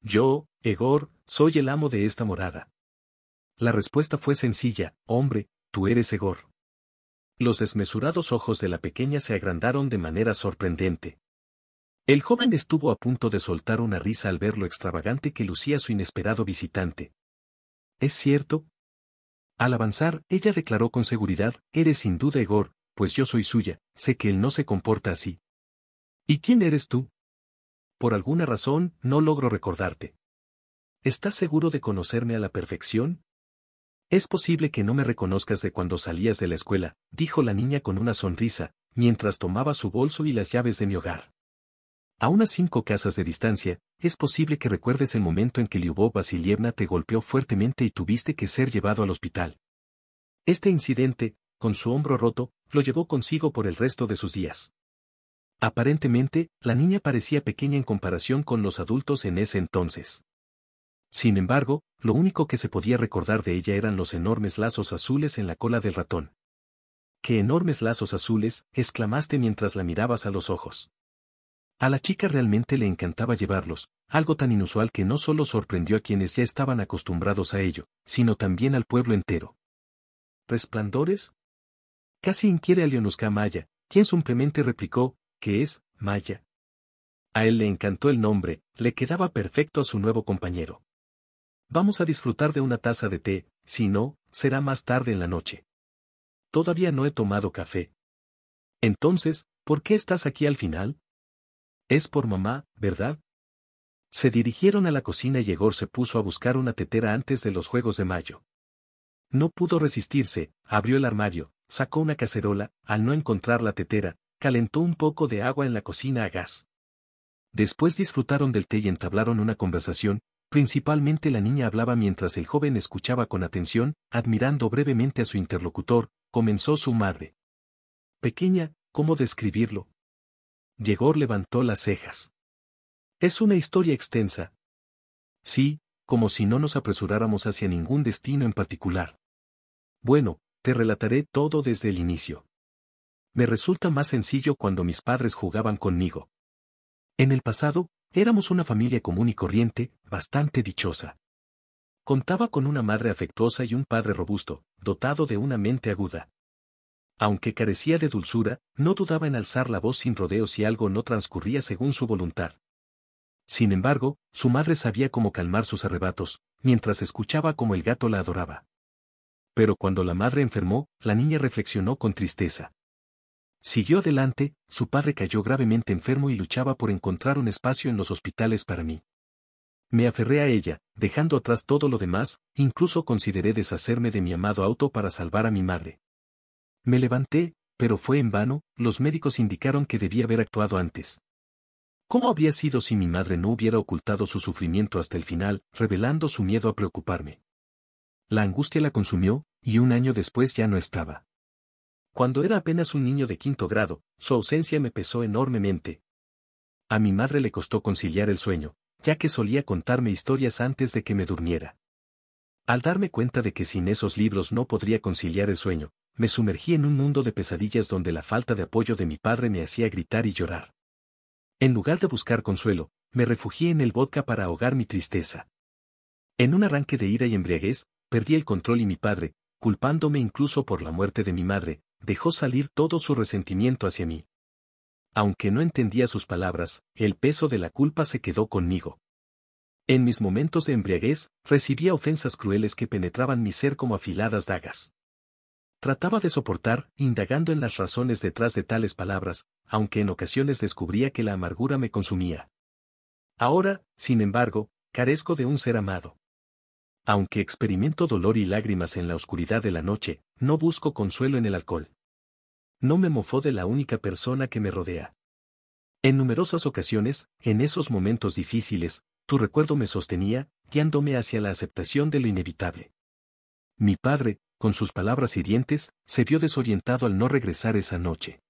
Yo, Egor, soy el amo de esta morada. La respuesta fue sencilla, hombre, tú eres Egor. Los desmesurados ojos de la pequeña se agrandaron de manera sorprendente. El joven estuvo a punto de soltar una risa al ver lo extravagante que lucía su inesperado visitante. ¿Es cierto? Al avanzar, ella declaró con seguridad, eres sin duda Egor, pues yo soy suya, sé que él no se comporta así. ¿Y quién eres tú? Por alguna razón, no logro recordarte. ¿Estás seguro de conocerme a la perfección? Es posible que no me reconozcas de cuando salías de la escuela, dijo la niña con una sonrisa, mientras tomaba su bolso y las llaves de mi hogar. A unas cinco casas de distancia, es posible que recuerdes el momento en que Lyubov Vasilievna te golpeó fuertemente y tuviste que ser llevado al hospital. Este incidente, con su hombro roto, lo llevó consigo por el resto de sus días. Aparentemente, la niña parecía pequeña en comparación con los adultos en ese entonces. Sin embargo, lo único que se podía recordar de ella eran los enormes lazos azules en la cola del ratón. ¡Qué enormes lazos azules! exclamaste mientras la mirabas a los ojos. A la chica realmente le encantaba llevarlos, algo tan inusual que no solo sorprendió a quienes ya estaban acostumbrados a ello, sino también al pueblo entero. ¿Resplandores? Casi inquiere a Leonuska Maya, quien simplemente replicó, que es, Maya. A él le encantó el nombre, le quedaba perfecto a su nuevo compañero. Vamos a disfrutar de una taza de té, si no, será más tarde en la noche. Todavía no he tomado café. Entonces, ¿por qué estás aquí al final? Es por mamá, ¿verdad? Se dirigieron a la cocina y Egor se puso a buscar una tetera antes de los Juegos de Mayo. No pudo resistirse, abrió el armario, sacó una cacerola, al no encontrar la tetera, calentó un poco de agua en la cocina a gas. Después disfrutaron del té y entablaron una conversación, Principalmente la niña hablaba mientras el joven escuchaba con atención, admirando brevemente a su interlocutor, comenzó su madre. Pequeña, ¿cómo describirlo? Yegor levantó las cejas. Es una historia extensa. Sí, como si no nos apresuráramos hacia ningún destino en particular. Bueno, te relataré todo desde el inicio. Me resulta más sencillo cuando mis padres jugaban conmigo. En el pasado, Éramos una familia común y corriente, bastante dichosa. Contaba con una madre afectuosa y un padre robusto, dotado de una mente aguda. Aunque carecía de dulzura, no dudaba en alzar la voz sin rodeos si algo no transcurría según su voluntad. Sin embargo, su madre sabía cómo calmar sus arrebatos, mientras escuchaba cómo el gato la adoraba. Pero cuando la madre enfermó, la niña reflexionó con tristeza. Siguió adelante, su padre cayó gravemente enfermo y luchaba por encontrar un espacio en los hospitales para mí. Me aferré a ella, dejando atrás todo lo demás, incluso consideré deshacerme de mi amado auto para salvar a mi madre. Me levanté, pero fue en vano, los médicos indicaron que debía haber actuado antes. ¿Cómo habría sido si mi madre no hubiera ocultado su sufrimiento hasta el final, revelando su miedo a preocuparme? La angustia la consumió, y un año después ya no estaba. Cuando era apenas un niño de quinto grado, su ausencia me pesó enormemente. A mi madre le costó conciliar el sueño, ya que solía contarme historias antes de que me durmiera. Al darme cuenta de que sin esos libros no podría conciliar el sueño, me sumergí en un mundo de pesadillas donde la falta de apoyo de mi padre me hacía gritar y llorar. En lugar de buscar consuelo, me refugié en el vodka para ahogar mi tristeza. En un arranque de ira y embriaguez, perdí el control y mi padre, culpándome incluso por la muerte de mi madre, dejó salir todo su resentimiento hacia mí. Aunque no entendía sus palabras, el peso de la culpa se quedó conmigo. En mis momentos de embriaguez, recibía ofensas crueles que penetraban mi ser como afiladas dagas. Trataba de soportar, indagando en las razones detrás de tales palabras, aunque en ocasiones descubría que la amargura me consumía. Ahora, sin embargo, carezco de un ser amado. Aunque experimento dolor y lágrimas en la oscuridad de la noche, no busco consuelo en el alcohol. No me mofó de la única persona que me rodea. En numerosas ocasiones, en esos momentos difíciles, tu recuerdo me sostenía, guiándome hacia la aceptación de lo inevitable. Mi padre, con sus palabras hirientes, se vio desorientado al no regresar esa noche.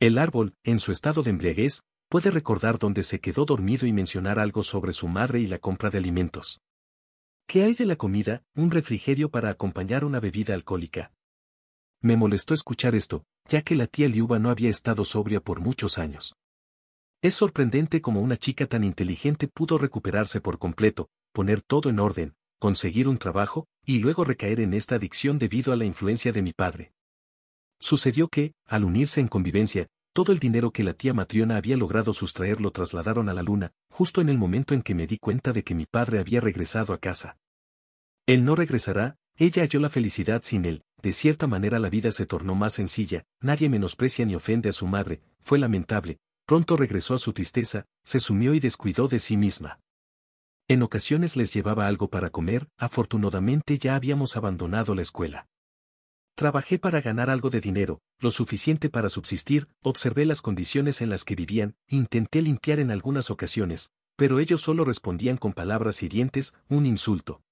El árbol, en su estado de embriaguez, puede recordar dónde se quedó dormido y mencionar algo sobre su madre y la compra de alimentos. ¿Qué hay de la comida? Un refrigerio para acompañar una bebida alcohólica. Me molestó escuchar esto, ya que la tía Liuba no había estado sobria por muchos años. Es sorprendente cómo una chica tan inteligente pudo recuperarse por completo, poner todo en orden, conseguir un trabajo, y luego recaer en esta adicción debido a la influencia de mi padre. Sucedió que, al unirse en convivencia, todo el dinero que la tía Matriona había logrado sustraer lo trasladaron a la luna, justo en el momento en que me di cuenta de que mi padre había regresado a casa. Él no regresará, ella halló la felicidad sin él, de cierta manera la vida se tornó más sencilla, nadie menosprecia ni ofende a su madre, fue lamentable, pronto regresó a su tristeza, se sumió y descuidó de sí misma. En ocasiones les llevaba algo para comer, afortunadamente ya habíamos abandonado la escuela. Trabajé para ganar algo de dinero, lo suficiente para subsistir, observé las condiciones en las que vivían, intenté limpiar en algunas ocasiones, pero ellos solo respondían con palabras hirientes, un insulto.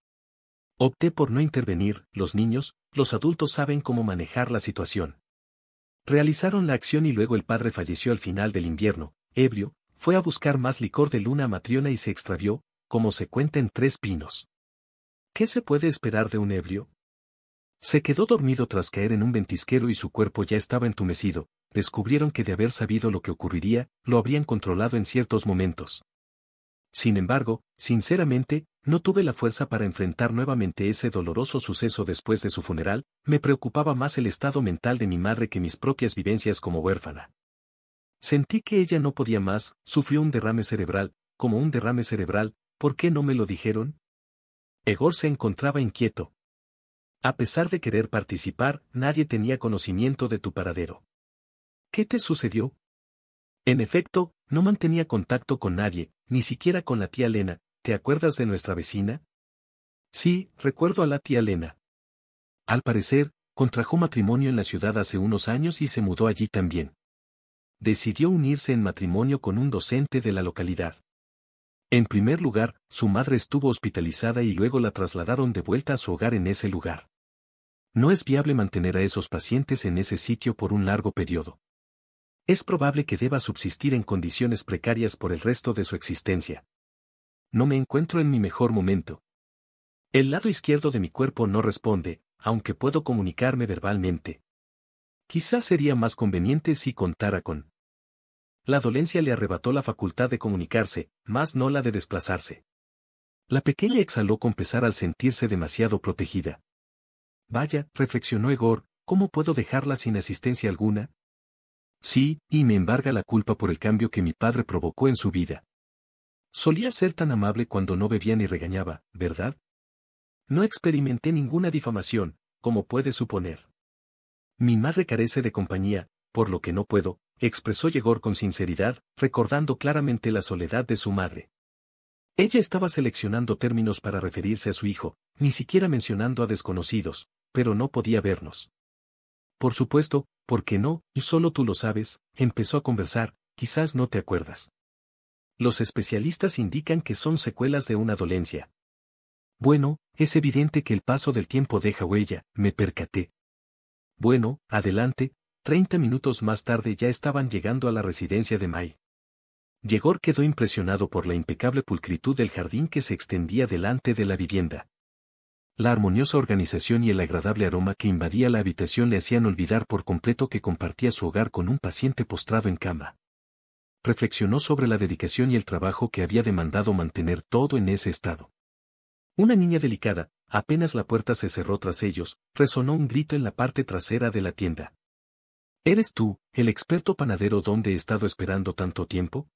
Opté por no intervenir, los niños, los adultos saben cómo manejar la situación. Realizaron la acción y luego el padre falleció al final del invierno, ebrio, fue a buscar más licor de luna Matriona y se extravió, como se cuenta en Tres Pinos. ¿Qué se puede esperar de un ebrio? Se quedó dormido tras caer en un ventisquero y su cuerpo ya estaba entumecido, descubrieron que de haber sabido lo que ocurriría, lo habrían controlado en ciertos momentos. Sin embargo, sinceramente, no tuve la fuerza para enfrentar nuevamente ese doloroso suceso después de su funeral, me preocupaba más el estado mental de mi madre que mis propias vivencias como huérfana. Sentí que ella no podía más, sufrió un derrame cerebral, como un derrame cerebral, ¿por qué no me lo dijeron? Egor se encontraba inquieto, a pesar de querer participar, nadie tenía conocimiento de tu paradero. ¿Qué te sucedió? En efecto, no mantenía contacto con nadie, ni siquiera con la tía Lena. ¿Te acuerdas de nuestra vecina? Sí, recuerdo a la tía Lena. Al parecer, contrajo matrimonio en la ciudad hace unos años y se mudó allí también. Decidió unirse en matrimonio con un docente de la localidad. En primer lugar, su madre estuvo hospitalizada y luego la trasladaron de vuelta a su hogar en ese lugar no es viable mantener a esos pacientes en ese sitio por un largo periodo. Es probable que deba subsistir en condiciones precarias por el resto de su existencia. No me encuentro en mi mejor momento. El lado izquierdo de mi cuerpo no responde, aunque puedo comunicarme verbalmente. Quizás sería más conveniente si contara con. La dolencia le arrebató la facultad de comunicarse, más no la de desplazarse. La pequeña exhaló con pesar al sentirse demasiado protegida. Vaya, reflexionó Egor, ¿cómo puedo dejarla sin asistencia alguna? Sí, y me embarga la culpa por el cambio que mi padre provocó en su vida. Solía ser tan amable cuando no bebía ni regañaba, ¿verdad? No experimenté ninguna difamación, como puede suponer. Mi madre carece de compañía, por lo que no puedo, expresó Yegor con sinceridad, recordando claramente la soledad de su madre. Ella estaba seleccionando términos para referirse a su hijo, ni siquiera mencionando a desconocidos, pero no podía vernos. Por supuesto, porque no, y solo tú lo sabes, empezó a conversar, quizás no te acuerdas. Los especialistas indican que son secuelas de una dolencia. Bueno, es evidente que el paso del tiempo deja huella, me percaté. Bueno, adelante, Treinta minutos más tarde ya estaban llegando a la residencia de Mai. Yegor quedó impresionado por la impecable pulcritud del jardín que se extendía delante de la vivienda. La armoniosa organización y el agradable aroma que invadía la habitación le hacían olvidar por completo que compartía su hogar con un paciente postrado en cama. Reflexionó sobre la dedicación y el trabajo que había demandado mantener todo en ese estado. Una niña delicada, apenas la puerta se cerró tras ellos, resonó un grito en la parte trasera de la tienda. ¿Eres tú, el experto panadero donde he estado esperando tanto tiempo?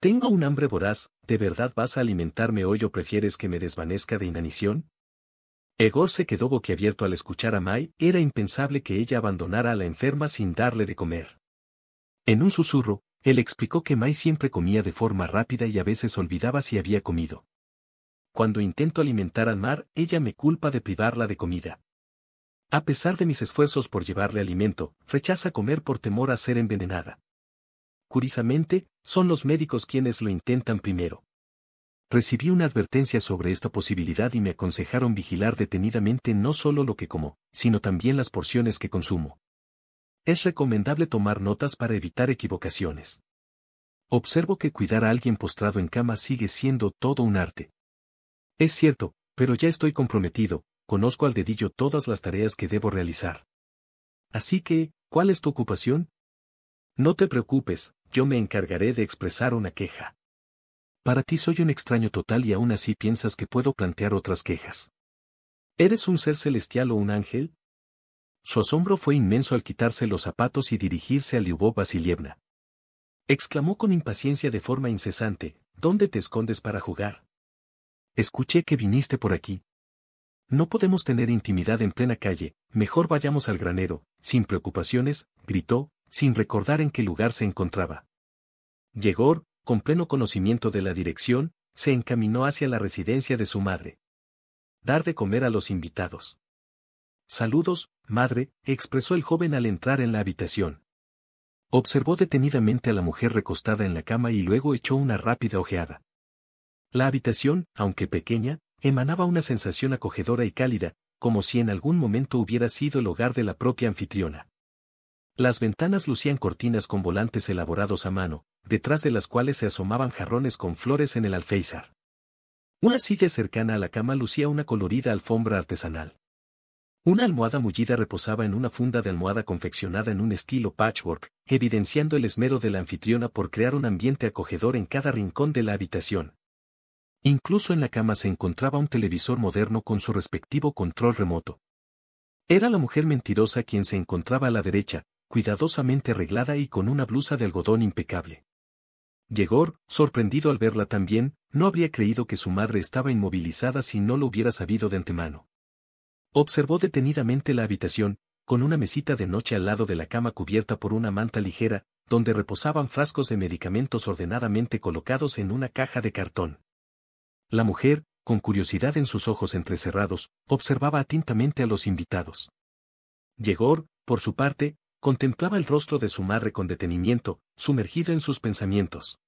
Tengo un hambre voraz, ¿de verdad vas a alimentarme hoy o prefieres que me desvanezca de inanición? Egor se quedó boquiabierto al escuchar a Mai, era impensable que ella abandonara a la enferma sin darle de comer. En un susurro, él explicó que Mai siempre comía de forma rápida y a veces olvidaba si había comido. Cuando intento alimentar al mar, ella me culpa de privarla de comida. A pesar de mis esfuerzos por llevarle alimento, rechaza comer por temor a ser envenenada. Curiosamente, son los médicos quienes lo intentan primero. Recibí una advertencia sobre esta posibilidad y me aconsejaron vigilar detenidamente no solo lo que como, sino también las porciones que consumo. Es recomendable tomar notas para evitar equivocaciones. Observo que cuidar a alguien postrado en cama sigue siendo todo un arte. Es cierto, pero ya estoy comprometido, conozco al dedillo todas las tareas que debo realizar. Así que, ¿cuál es tu ocupación? No te preocupes, yo me encargaré de expresar una queja. Para ti soy un extraño total y aún así piensas que puedo plantear otras quejas. ¿Eres un ser celestial o un ángel? Su asombro fue inmenso al quitarse los zapatos y dirigirse a Liubov Vasilievna. Exclamó con impaciencia de forma incesante, ¿dónde te escondes para jugar? Escuché que viniste por aquí. No podemos tener intimidad en plena calle, mejor vayamos al granero, sin preocupaciones, gritó, sin recordar en qué lugar se encontraba. Llegó con pleno conocimiento de la dirección, se encaminó hacia la residencia de su madre. Dar de comer a los invitados. Saludos, madre, expresó el joven al entrar en la habitación. Observó detenidamente a la mujer recostada en la cama y luego echó una rápida ojeada. La habitación, aunque pequeña, emanaba una sensación acogedora y cálida, como si en algún momento hubiera sido el hogar de la propia anfitriona. Las ventanas lucían cortinas con volantes elaborados a mano, detrás de las cuales se asomaban jarrones con flores en el alféizar. Una silla cercana a la cama lucía una colorida alfombra artesanal. Una almohada mullida reposaba en una funda de almohada confeccionada en un estilo patchwork, evidenciando el esmero de la anfitriona por crear un ambiente acogedor en cada rincón de la habitación. Incluso en la cama se encontraba un televisor moderno con su respectivo control remoto. Era la mujer mentirosa quien se encontraba a la derecha, cuidadosamente arreglada y con una blusa de algodón impecable. Yegor, sorprendido al verla también, no habría creído que su madre estaba inmovilizada si no lo hubiera sabido de antemano. Observó detenidamente la habitación, con una mesita de noche al lado de la cama cubierta por una manta ligera, donde reposaban frascos de medicamentos ordenadamente colocados en una caja de cartón. La mujer, con curiosidad en sus ojos entrecerrados, observaba atentamente a los invitados. Yegor, por su parte, contemplaba el rostro de su madre con detenimiento, sumergido en sus pensamientos.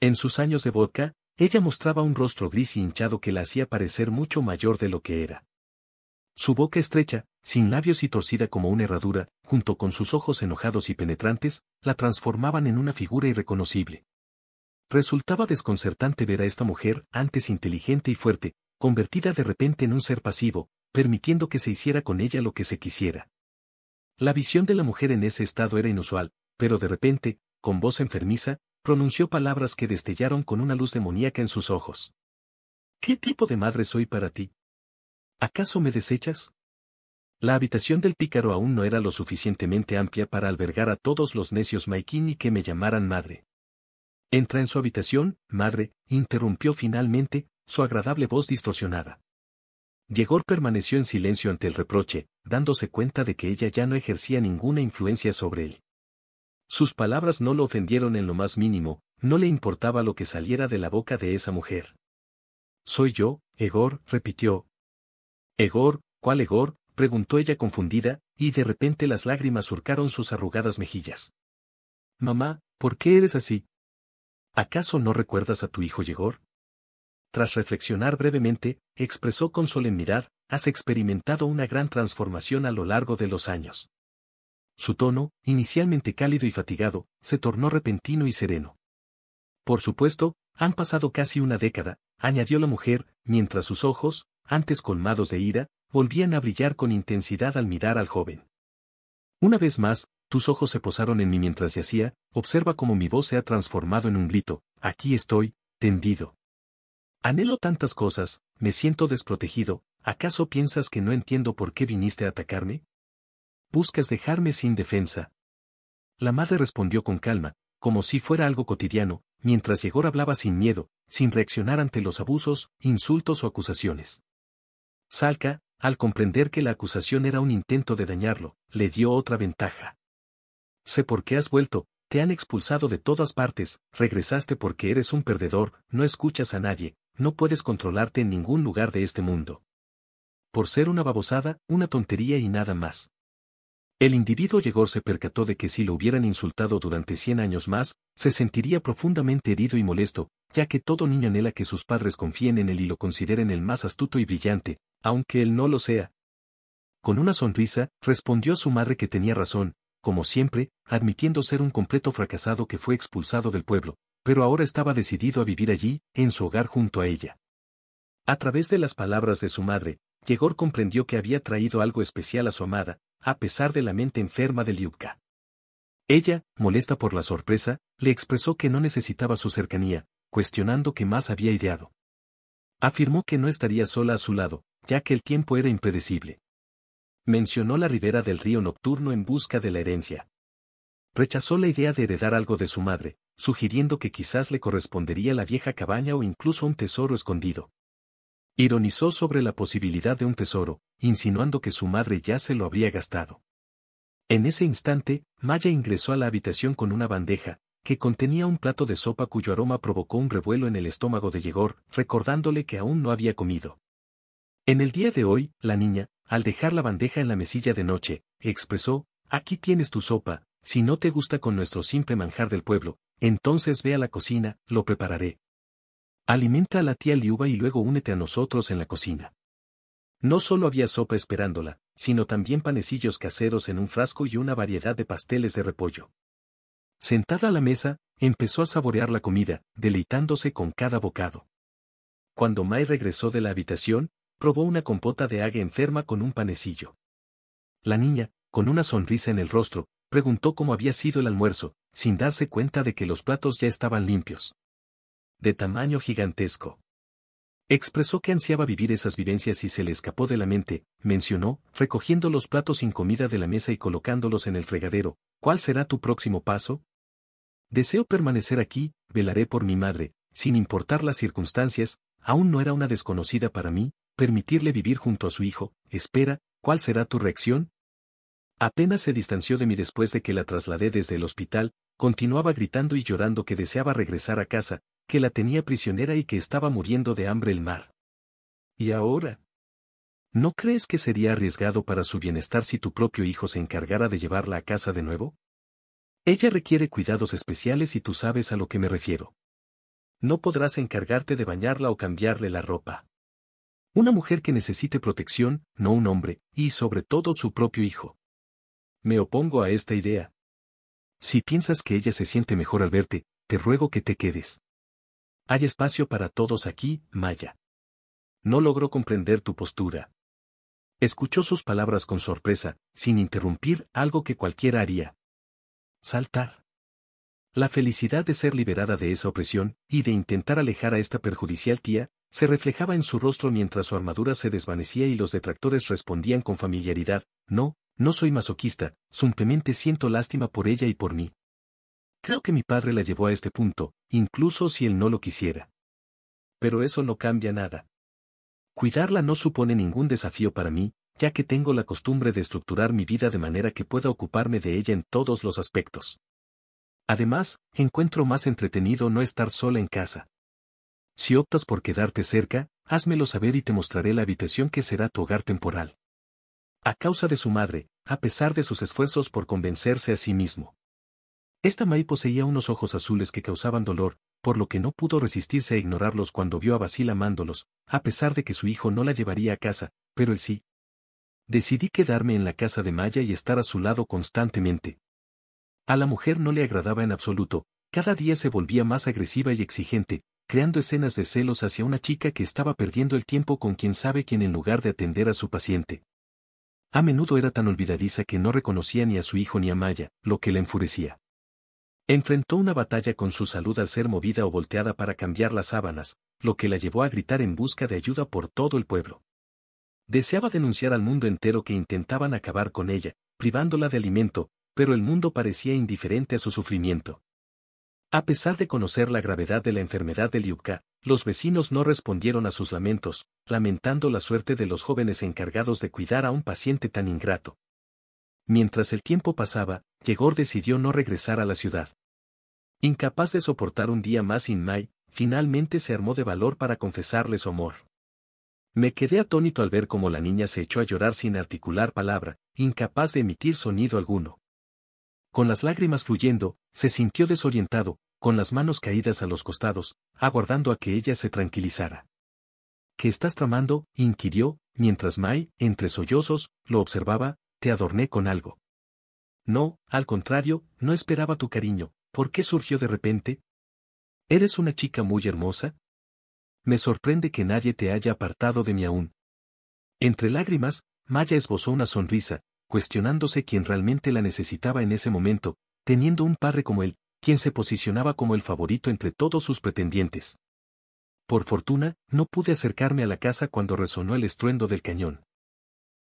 En sus años de vodka, ella mostraba un rostro gris y hinchado que la hacía parecer mucho mayor de lo que era. Su boca estrecha, sin labios y torcida como una herradura, junto con sus ojos enojados y penetrantes, la transformaban en una figura irreconocible. Resultaba desconcertante ver a esta mujer, antes inteligente y fuerte, convertida de repente en un ser pasivo, permitiendo que se hiciera con ella lo que se quisiera. La visión de la mujer en ese estado era inusual, pero de repente, con voz enfermiza, pronunció palabras que destellaron con una luz demoníaca en sus ojos. ¿Qué tipo de madre soy para ti? ¿Acaso me desechas? La habitación del pícaro aún no era lo suficientemente amplia para albergar a todos los necios Maikini que me llamaran madre. Entra en su habitación, madre, interrumpió finalmente, su agradable voz distorsionada. Yegor permaneció en silencio ante el reproche, dándose cuenta de que ella ya no ejercía ninguna influencia sobre él. Sus palabras no lo ofendieron en lo más mínimo, no le importaba lo que saliera de la boca de esa mujer. Soy yo, Egor, repitió. Egor, ¿cuál Egor? preguntó ella confundida, y de repente las lágrimas surcaron sus arrugadas mejillas. Mamá, ¿por qué eres así? ¿Acaso no recuerdas a tu hijo Yegor? tras reflexionar brevemente, expresó con solemnidad, has experimentado una gran transformación a lo largo de los años. Su tono, inicialmente cálido y fatigado, se tornó repentino y sereno. Por supuesto, han pasado casi una década, añadió la mujer, mientras sus ojos, antes colmados de ira, volvían a brillar con intensidad al mirar al joven. Una vez más, tus ojos se posaron en mí mientras yacía, observa cómo mi voz se ha transformado en un grito, aquí estoy, tendido. Anhelo tantas cosas, me siento desprotegido, ¿acaso piensas que no entiendo por qué viniste a atacarme? Buscas dejarme sin defensa. La madre respondió con calma, como si fuera algo cotidiano, mientras Yegor hablaba sin miedo, sin reaccionar ante los abusos, insultos o acusaciones. Salka, al comprender que la acusación era un intento de dañarlo, le dio otra ventaja. Sé por qué has vuelto, te han expulsado de todas partes, regresaste porque eres un perdedor, no escuchas a nadie, no puedes controlarte en ningún lugar de este mundo. Por ser una babosada, una tontería y nada más. El individuo Yegor se percató de que si lo hubieran insultado durante cien años más, se sentiría profundamente herido y molesto, ya que todo niño anhela que sus padres confíen en él y lo consideren el más astuto y brillante, aunque él no lo sea. Con una sonrisa, respondió su madre que tenía razón, como siempre, admitiendo ser un completo fracasado que fue expulsado del pueblo, pero ahora estaba decidido a vivir allí, en su hogar junto a ella. A través de las palabras de su madre, Yegor comprendió que había traído algo especial a su amada, a pesar de la mente enferma de Lyubka. Ella, molesta por la sorpresa, le expresó que no necesitaba su cercanía, cuestionando qué más había ideado. Afirmó que no estaría sola a su lado, ya que el tiempo era impredecible. Mencionó la ribera del río nocturno en busca de la herencia. Rechazó la idea de heredar algo de su madre, sugiriendo que quizás le correspondería la vieja cabaña o incluso un tesoro escondido. Ironizó sobre la posibilidad de un tesoro, insinuando que su madre ya se lo habría gastado. En ese instante, Maya ingresó a la habitación con una bandeja, que contenía un plato de sopa cuyo aroma provocó un revuelo en el estómago de Yegor, recordándole que aún no había comido. En el día de hoy, la niña, al dejar la bandeja en la mesilla de noche, expresó, Aquí tienes tu sopa, si no te gusta con nuestro simple manjar del pueblo, entonces ve a la cocina, lo prepararé. Alimenta a la tía Liuba y luego únete a nosotros en la cocina. No solo había sopa esperándola, sino también panecillos caseros en un frasco y una variedad de pasteles de repollo. Sentada a la mesa, empezó a saborear la comida, deleitándose con cada bocado. Cuando Mai regresó de la habitación, probó una compota de ague enferma con un panecillo. La niña, con una sonrisa en el rostro, preguntó cómo había sido el almuerzo, sin darse cuenta de que los platos ya estaban limpios. De tamaño gigantesco. Expresó que ansiaba vivir esas vivencias y se le escapó de la mente, mencionó, recogiendo los platos sin comida de la mesa y colocándolos en el fregadero, ¿cuál será tu próximo paso? Deseo permanecer aquí, velaré por mi madre, sin importar las circunstancias, aún no era una desconocida para mí, permitirle vivir junto a su hijo, espera, ¿cuál será tu reacción? Apenas se distanció de mí después de que la trasladé desde el hospital, continuaba gritando y llorando que deseaba regresar a casa, que la tenía prisionera y que estaba muriendo de hambre el mar. ¿Y ahora? ¿No crees que sería arriesgado para su bienestar si tu propio hijo se encargara de llevarla a casa de nuevo? Ella requiere cuidados especiales y tú sabes a lo que me refiero. No podrás encargarte de bañarla o cambiarle la ropa. Una mujer que necesite protección, no un hombre, y sobre todo su propio hijo. Me opongo a esta idea. Si piensas que ella se siente mejor al verte, te ruego que te quedes. Hay espacio para todos aquí, Maya. No logró comprender tu postura. Escuchó sus palabras con sorpresa, sin interrumpir algo que cualquiera haría. Saltar. La felicidad de ser liberada de esa opresión, y de intentar alejar a esta perjudicial tía, se reflejaba en su rostro mientras su armadura se desvanecía y los detractores respondían con familiaridad, no, no soy masoquista, simplemente siento lástima por ella y por mí. Creo que mi padre la llevó a este punto, incluso si él no lo quisiera. Pero eso no cambia nada. Cuidarla no supone ningún desafío para mí, ya que tengo la costumbre de estructurar mi vida de manera que pueda ocuparme de ella en todos los aspectos. Además, encuentro más entretenido no estar sola en casa. Si optas por quedarte cerca, házmelo saber y te mostraré la habitación que será tu hogar temporal. A causa de su madre, a pesar de sus esfuerzos por convencerse a sí mismo. Esta May poseía unos ojos azules que causaban dolor, por lo que no pudo resistirse a ignorarlos cuando vio a Basil amándolos, a pesar de que su hijo no la llevaría a casa, pero él sí. Decidí quedarme en la casa de Maya y estar a su lado constantemente. A la mujer no le agradaba en absoluto, cada día se volvía más agresiva y exigente, creando escenas de celos hacia una chica que estaba perdiendo el tiempo con quien sabe quién en lugar de atender a su paciente. A menudo era tan olvidadiza que no reconocía ni a su hijo ni a Maya, lo que le enfurecía. Enfrentó una batalla con su salud al ser movida o volteada para cambiar las sábanas, lo que la llevó a gritar en busca de ayuda por todo el pueblo. Deseaba denunciar al mundo entero que intentaban acabar con ella, privándola de alimento, pero el mundo parecía indiferente a su sufrimiento. A pesar de conocer la gravedad de la enfermedad de Liubka, los vecinos no respondieron a sus lamentos, lamentando la suerte de los jóvenes encargados de cuidar a un paciente tan ingrato. Mientras el tiempo pasaba, Yegor decidió no regresar a la ciudad. Incapaz de soportar un día más sin Mai, finalmente se armó de valor para confesarle su amor. Me quedé atónito al ver cómo la niña se echó a llorar sin articular palabra, incapaz de emitir sonido alguno. Con las lágrimas fluyendo, se sintió desorientado, con las manos caídas a los costados, aguardando a que ella se tranquilizara. ¿Qué estás tramando? inquirió, mientras Mai, entre sollozos, lo observaba, te adorné con algo. No, al contrario, no esperaba tu cariño, ¿por qué surgió de repente? ¿Eres una chica muy hermosa? Me sorprende que nadie te haya apartado de mí aún. Entre lágrimas, Maya esbozó una sonrisa, cuestionándose quién realmente la necesitaba en ese momento, teniendo un padre como él, quien se posicionaba como el favorito entre todos sus pretendientes. Por fortuna, no pude acercarme a la casa cuando resonó el estruendo del cañón.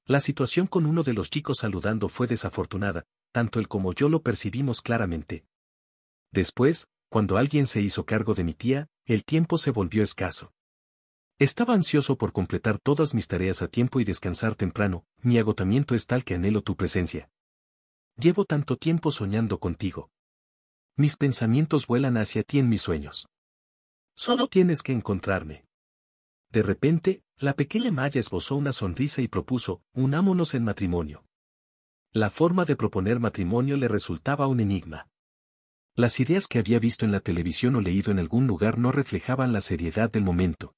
La situación con uno de los chicos saludando fue desafortunada, tanto él como yo lo percibimos claramente. Después, cuando alguien se hizo cargo de mi tía, el tiempo se volvió escaso. Estaba ansioso por completar todas mis tareas a tiempo y descansar temprano, mi agotamiento es tal que anhelo tu presencia. Llevo tanto tiempo soñando contigo. Mis pensamientos vuelan hacia ti en mis sueños. Solo tienes que encontrarme. De repente, la pequeña Maya esbozó una sonrisa y propuso, unámonos en matrimonio. La forma de proponer matrimonio le resultaba un enigma. Las ideas que había visto en la televisión o leído en algún lugar no reflejaban la seriedad del momento.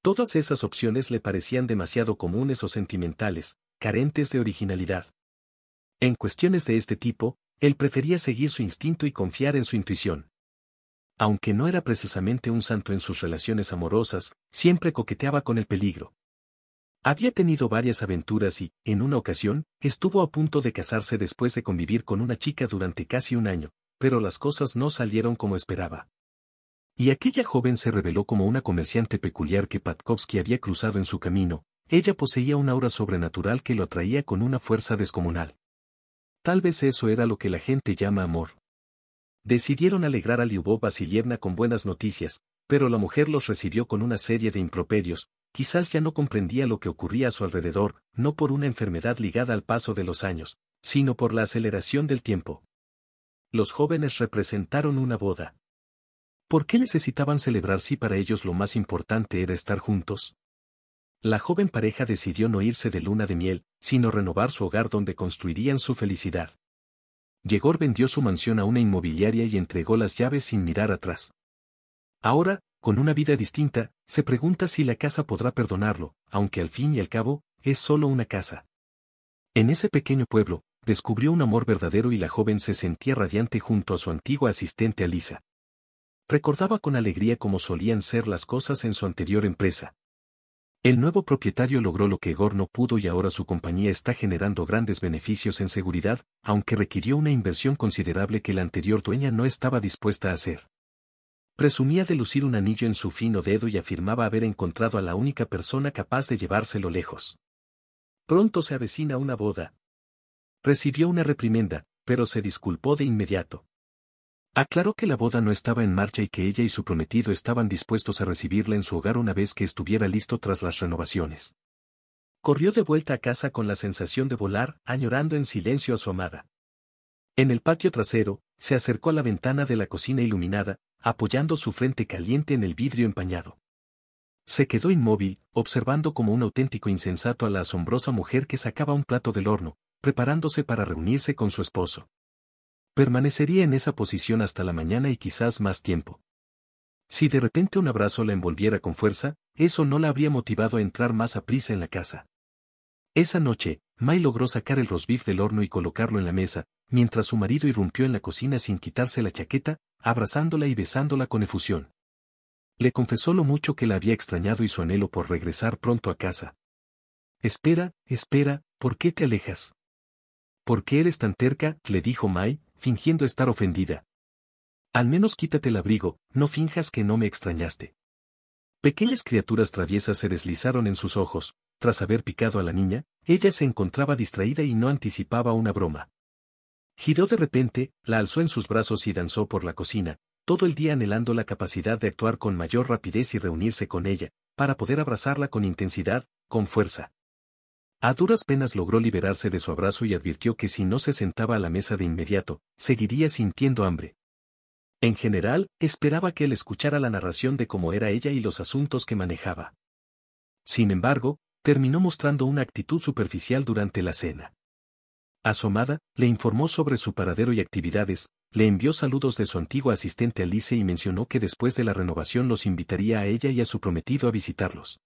Todas esas opciones le parecían demasiado comunes o sentimentales, carentes de originalidad. En cuestiones de este tipo, él prefería seguir su instinto y confiar en su intuición. Aunque no era precisamente un santo en sus relaciones amorosas, siempre coqueteaba con el peligro. Había tenido varias aventuras y, en una ocasión, estuvo a punto de casarse después de convivir con una chica durante casi un año, pero las cosas no salieron como esperaba. Y aquella joven se reveló como una comerciante peculiar que Patkovsky había cruzado en su camino, ella poseía un aura sobrenatural que lo atraía con una fuerza descomunal. Tal vez eso era lo que la gente llama amor. Decidieron alegrar a Liubov Vasilievna con buenas noticias, pero la mujer los recibió con una serie de improperios, quizás ya no comprendía lo que ocurría a su alrededor, no por una enfermedad ligada al paso de los años, sino por la aceleración del tiempo. Los jóvenes representaron una boda. ¿Por qué necesitaban celebrar si para ellos lo más importante era estar juntos? La joven pareja decidió no irse de luna de miel, sino renovar su hogar donde construirían su felicidad. Yegor vendió su mansión a una inmobiliaria y entregó las llaves sin mirar atrás. Ahora, con una vida distinta, se pregunta si la casa podrá perdonarlo, aunque al fin y al cabo, es solo una casa. En ese pequeño pueblo, descubrió un amor verdadero y la joven se sentía radiante junto a su antigua asistente Alisa. Recordaba con alegría cómo solían ser las cosas en su anterior empresa. El nuevo propietario logró lo que Gorno no pudo y ahora su compañía está generando grandes beneficios en seguridad, aunque requirió una inversión considerable que la anterior dueña no estaba dispuesta a hacer. Presumía de lucir un anillo en su fino dedo y afirmaba haber encontrado a la única persona capaz de llevárselo lejos. Pronto se avecina una boda. Recibió una reprimenda, pero se disculpó de inmediato. Aclaró que la boda no estaba en marcha y que ella y su prometido estaban dispuestos a recibirla en su hogar una vez que estuviera listo tras las renovaciones. Corrió de vuelta a casa con la sensación de volar, añorando en silencio a su amada. En el patio trasero, se acercó a la ventana de la cocina iluminada, apoyando su frente caliente en el vidrio empañado. Se quedó inmóvil, observando como un auténtico insensato a la asombrosa mujer que sacaba un plato del horno, preparándose para reunirse con su esposo. Permanecería en esa posición hasta la mañana y quizás más tiempo. Si de repente un abrazo la envolviera con fuerza, eso no la habría motivado a entrar más a prisa en la casa. Esa noche, May logró sacar el rosbif del horno y colocarlo en la mesa, mientras su marido irrumpió en la cocina sin quitarse la chaqueta, abrazándola y besándola con efusión. Le confesó lo mucho que la había extrañado y su anhelo por regresar pronto a casa. Espera, espera, ¿por qué te alejas? ¿Por qué eres tan terca? le dijo May, fingiendo estar ofendida. Al menos quítate el abrigo, no finjas que no me extrañaste. Pequeñas criaturas traviesas se deslizaron en sus ojos, tras haber picado a la niña, ella se encontraba distraída y no anticipaba una broma. Giró de repente, la alzó en sus brazos y danzó por la cocina, todo el día anhelando la capacidad de actuar con mayor rapidez y reunirse con ella, para poder abrazarla con intensidad, con fuerza. A duras penas logró liberarse de su abrazo y advirtió que si no se sentaba a la mesa de inmediato, seguiría sintiendo hambre. En general, esperaba que él escuchara la narración de cómo era ella y los asuntos que manejaba. Sin embargo, terminó mostrando una actitud superficial durante la cena. Asomada, le informó sobre su paradero y actividades, le envió saludos de su antigua asistente Alice y mencionó que después de la renovación los invitaría a ella y a su prometido a visitarlos.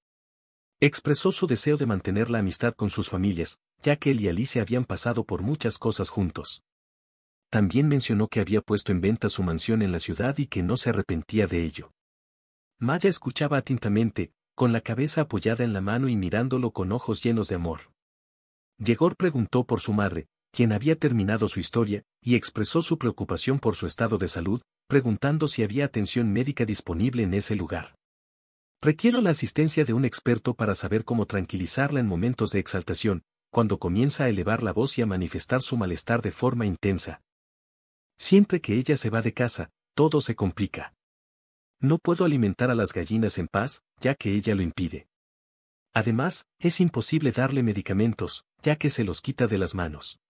Expresó su deseo de mantener la amistad con sus familias, ya que él y Alicia habían pasado por muchas cosas juntos. También mencionó que había puesto en venta su mansión en la ciudad y que no se arrepentía de ello. Maya escuchaba atentamente, con la cabeza apoyada en la mano y mirándolo con ojos llenos de amor. Yegor preguntó por su madre, quien había terminado su historia, y expresó su preocupación por su estado de salud, preguntando si había atención médica disponible en ese lugar. Requiero la asistencia de un experto para saber cómo tranquilizarla en momentos de exaltación, cuando comienza a elevar la voz y a manifestar su malestar de forma intensa. Siempre que ella se va de casa, todo se complica. No puedo alimentar a las gallinas en paz, ya que ella lo impide. Además, es imposible darle medicamentos, ya que se los quita de las manos.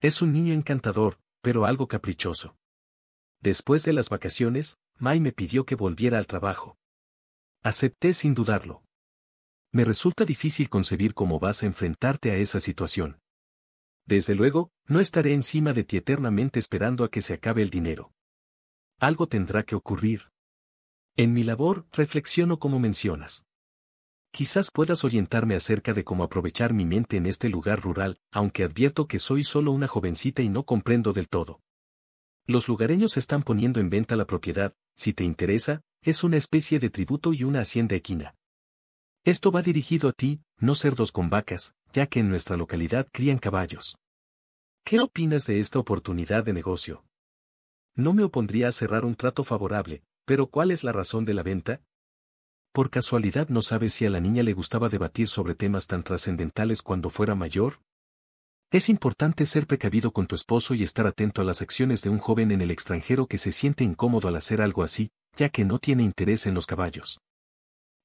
Es un niño encantador, pero algo caprichoso. Después de las vacaciones, Mai me pidió que volviera al trabajo. Acepté sin dudarlo. Me resulta difícil concebir cómo vas a enfrentarte a esa situación. Desde luego, no estaré encima de ti eternamente esperando a que se acabe el dinero. Algo tendrá que ocurrir. En mi labor, reflexiono como mencionas. Quizás puedas orientarme acerca de cómo aprovechar mi mente en este lugar rural, aunque advierto que soy solo una jovencita y no comprendo del todo. Los lugareños están poniendo en venta la propiedad, si te interesa, es una especie de tributo y una hacienda equina. Esto va dirigido a ti, no cerdos con vacas, ya que en nuestra localidad crían caballos. ¿Qué opinas de esta oportunidad de negocio? No me opondría a cerrar un trato favorable, pero ¿cuál es la razón de la venta? Por casualidad no sabes si a la niña le gustaba debatir sobre temas tan trascendentales cuando fuera mayor. Es importante ser precavido con tu esposo y estar atento a las acciones de un joven en el extranjero que se siente incómodo al hacer algo así, ya que no tiene interés en los caballos.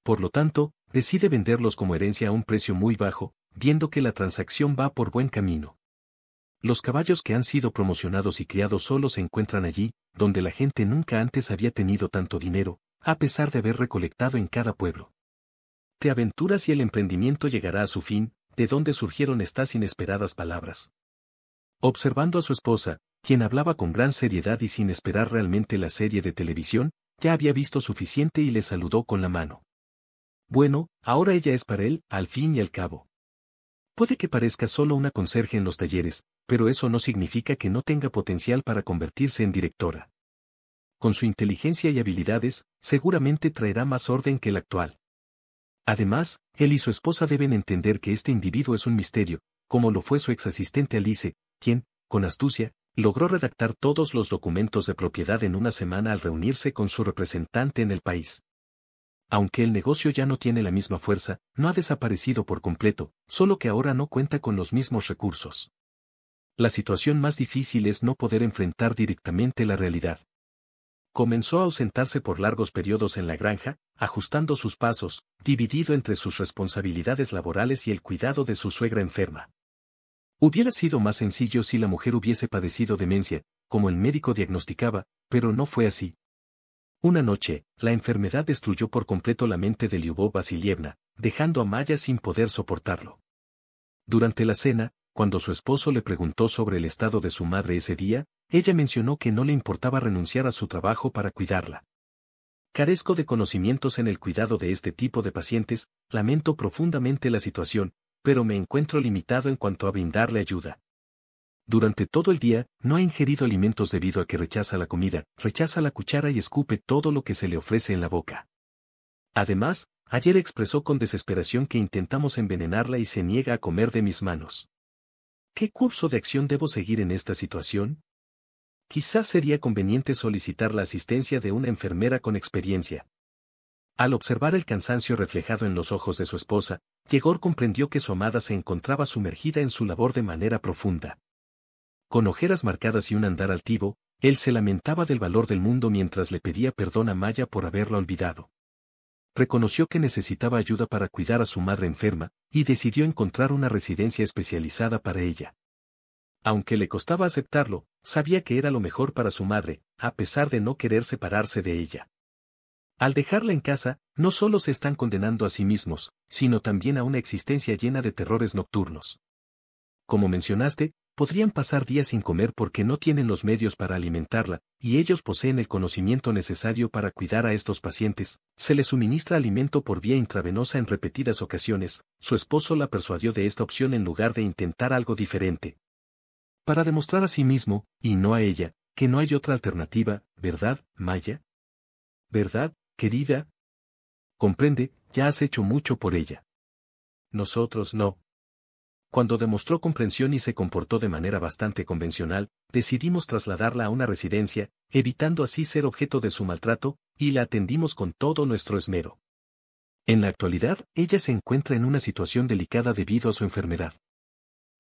Por lo tanto, decide venderlos como herencia a un precio muy bajo, viendo que la transacción va por buen camino. Los caballos que han sido promocionados y criados solo se encuentran allí, donde la gente nunca antes había tenido tanto dinero, a pesar de haber recolectado en cada pueblo. Te aventuras y el emprendimiento llegará a su fin, de donde surgieron estas inesperadas palabras. Observando a su esposa, quien hablaba con gran seriedad y sin esperar realmente la serie de televisión, ya había visto suficiente y le saludó con la mano. Bueno, ahora ella es para él, al fin y al cabo. Puede que parezca solo una conserje en los talleres, pero eso no significa que no tenga potencial para convertirse en directora. Con su inteligencia y habilidades, seguramente traerá más orden que el actual. Además, él y su esposa deben entender que este individuo es un misterio, como lo fue su ex asistente Alice, quien, con astucia, logró redactar todos los documentos de propiedad en una semana al reunirse con su representante en el país. Aunque el negocio ya no tiene la misma fuerza, no ha desaparecido por completo, solo que ahora no cuenta con los mismos recursos. La situación más difícil es no poder enfrentar directamente la realidad. Comenzó a ausentarse por largos periodos en la granja, ajustando sus pasos, dividido entre sus responsabilidades laborales y el cuidado de su suegra enferma. Hubiera sido más sencillo si la mujer hubiese padecido demencia, como el médico diagnosticaba, pero no fue así. Una noche, la enfermedad destruyó por completo la mente de Lyubov Vasilievna, dejando a Maya sin poder soportarlo. Durante la cena, cuando su esposo le preguntó sobre el estado de su madre ese día, ella mencionó que no le importaba renunciar a su trabajo para cuidarla. Carezco de conocimientos en el cuidado de este tipo de pacientes, lamento profundamente la situación, pero me encuentro limitado en cuanto a brindarle ayuda. Durante todo el día, no ha ingerido alimentos debido a que rechaza la comida, rechaza la cuchara y escupe todo lo que se le ofrece en la boca. Además, ayer expresó con desesperación que intentamos envenenarla y se niega a comer de mis manos. ¿Qué curso de acción debo seguir en esta situación? Quizás sería conveniente solicitar la asistencia de una enfermera con experiencia, al observar el cansancio reflejado en los ojos de su esposa, Yegor comprendió que su amada se encontraba sumergida en su labor de manera profunda. Con ojeras marcadas y un andar altivo, él se lamentaba del valor del mundo mientras le pedía perdón a Maya por haberla olvidado. Reconoció que necesitaba ayuda para cuidar a su madre enferma, y decidió encontrar una residencia especializada para ella. Aunque le costaba aceptarlo, sabía que era lo mejor para su madre, a pesar de no querer separarse de ella. Al dejarla en casa, no solo se están condenando a sí mismos, sino también a una existencia llena de terrores nocturnos. Como mencionaste, podrían pasar días sin comer porque no tienen los medios para alimentarla, y ellos poseen el conocimiento necesario para cuidar a estos pacientes, se les suministra alimento por vía intravenosa en repetidas ocasiones, su esposo la persuadió de esta opción en lugar de intentar algo diferente. Para demostrar a sí mismo, y no a ella, que no hay otra alternativa, ¿verdad, Maya? ¿Verdad, querida. Comprende, ya has hecho mucho por ella. Nosotros no. Cuando demostró comprensión y se comportó de manera bastante convencional, decidimos trasladarla a una residencia, evitando así ser objeto de su maltrato, y la atendimos con todo nuestro esmero. En la actualidad, ella se encuentra en una situación delicada debido a su enfermedad.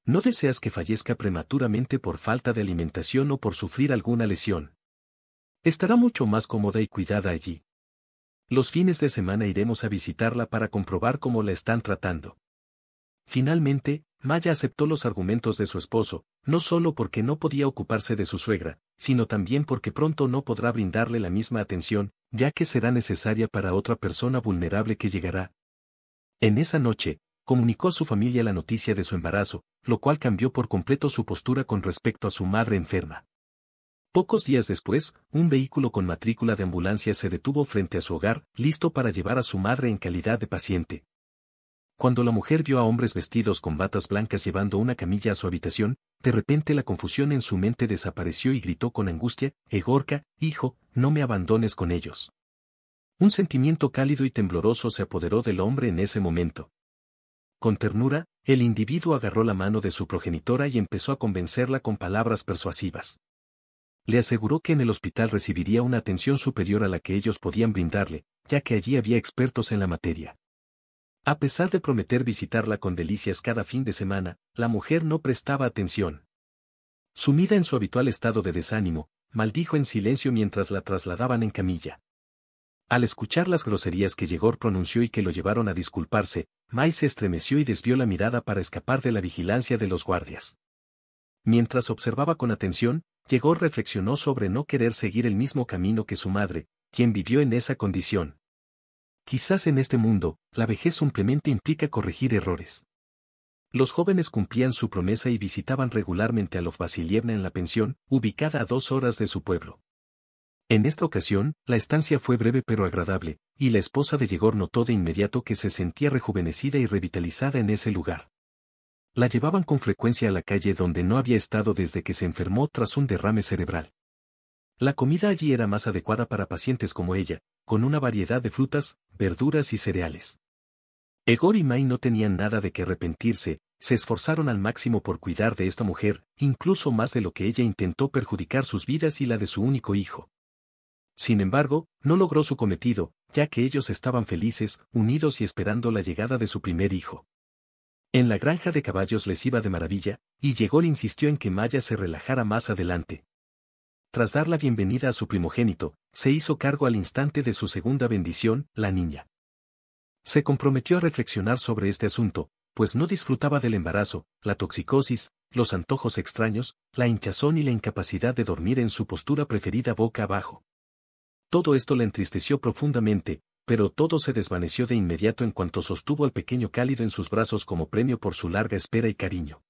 No deseas que fallezca prematuramente por falta de alimentación o por sufrir alguna lesión. Estará mucho más cómoda y cuidada allí. Los fines de semana iremos a visitarla para comprobar cómo la están tratando. Finalmente, Maya aceptó los argumentos de su esposo, no solo porque no podía ocuparse de su suegra, sino también porque pronto no podrá brindarle la misma atención, ya que será necesaria para otra persona vulnerable que llegará. En esa noche, comunicó a su familia la noticia de su embarazo, lo cual cambió por completo su postura con respecto a su madre enferma. Pocos días después, un vehículo con matrícula de ambulancia se detuvo frente a su hogar, listo para llevar a su madre en calidad de paciente. Cuando la mujer vio a hombres vestidos con batas blancas llevando una camilla a su habitación, de repente la confusión en su mente desapareció y gritó con angustia, Egorca, hijo, no me abandones con ellos. Un sentimiento cálido y tembloroso se apoderó del hombre en ese momento. Con ternura, el individuo agarró la mano de su progenitora y empezó a convencerla con palabras persuasivas. Le aseguró que en el hospital recibiría una atención superior a la que ellos podían brindarle, ya que allí había expertos en la materia. A pesar de prometer visitarla con delicias cada fin de semana, la mujer no prestaba atención. Sumida en su habitual estado de desánimo, maldijo en silencio mientras la trasladaban en camilla. Al escuchar las groserías que Yegor pronunció y que lo llevaron a disculparse, Mai se estremeció y desvió la mirada para escapar de la vigilancia de los guardias. Mientras observaba con atención, llegó reflexionó sobre no querer seguir el mismo camino que su madre, quien vivió en esa condición. Quizás en este mundo, la vejez simplemente implica corregir errores. Los jóvenes cumplían su promesa y visitaban regularmente a los Basilievna en la pensión, ubicada a dos horas de su pueblo. En esta ocasión, la estancia fue breve pero agradable, y la esposa de Yegor notó de inmediato que se sentía rejuvenecida y revitalizada en ese lugar. La llevaban con frecuencia a la calle donde no había estado desde que se enfermó tras un derrame cerebral. La comida allí era más adecuada para pacientes como ella, con una variedad de frutas, verduras y cereales. Egor y May no tenían nada de qué arrepentirse, se esforzaron al máximo por cuidar de esta mujer, incluso más de lo que ella intentó perjudicar sus vidas y la de su único hijo. Sin embargo, no logró su cometido, ya que ellos estaban felices, unidos y esperando la llegada de su primer hijo. En la granja de caballos les iba de maravilla, y llegó le insistió en que Maya se relajara más adelante. Tras dar la bienvenida a su primogénito, se hizo cargo al instante de su segunda bendición, la niña. Se comprometió a reflexionar sobre este asunto, pues no disfrutaba del embarazo, la toxicosis, los antojos extraños, la hinchazón y la incapacidad de dormir en su postura preferida boca abajo. Todo esto le entristeció profundamente, pero todo se desvaneció de inmediato en cuanto sostuvo al pequeño cálido en sus brazos como premio por su larga espera y cariño.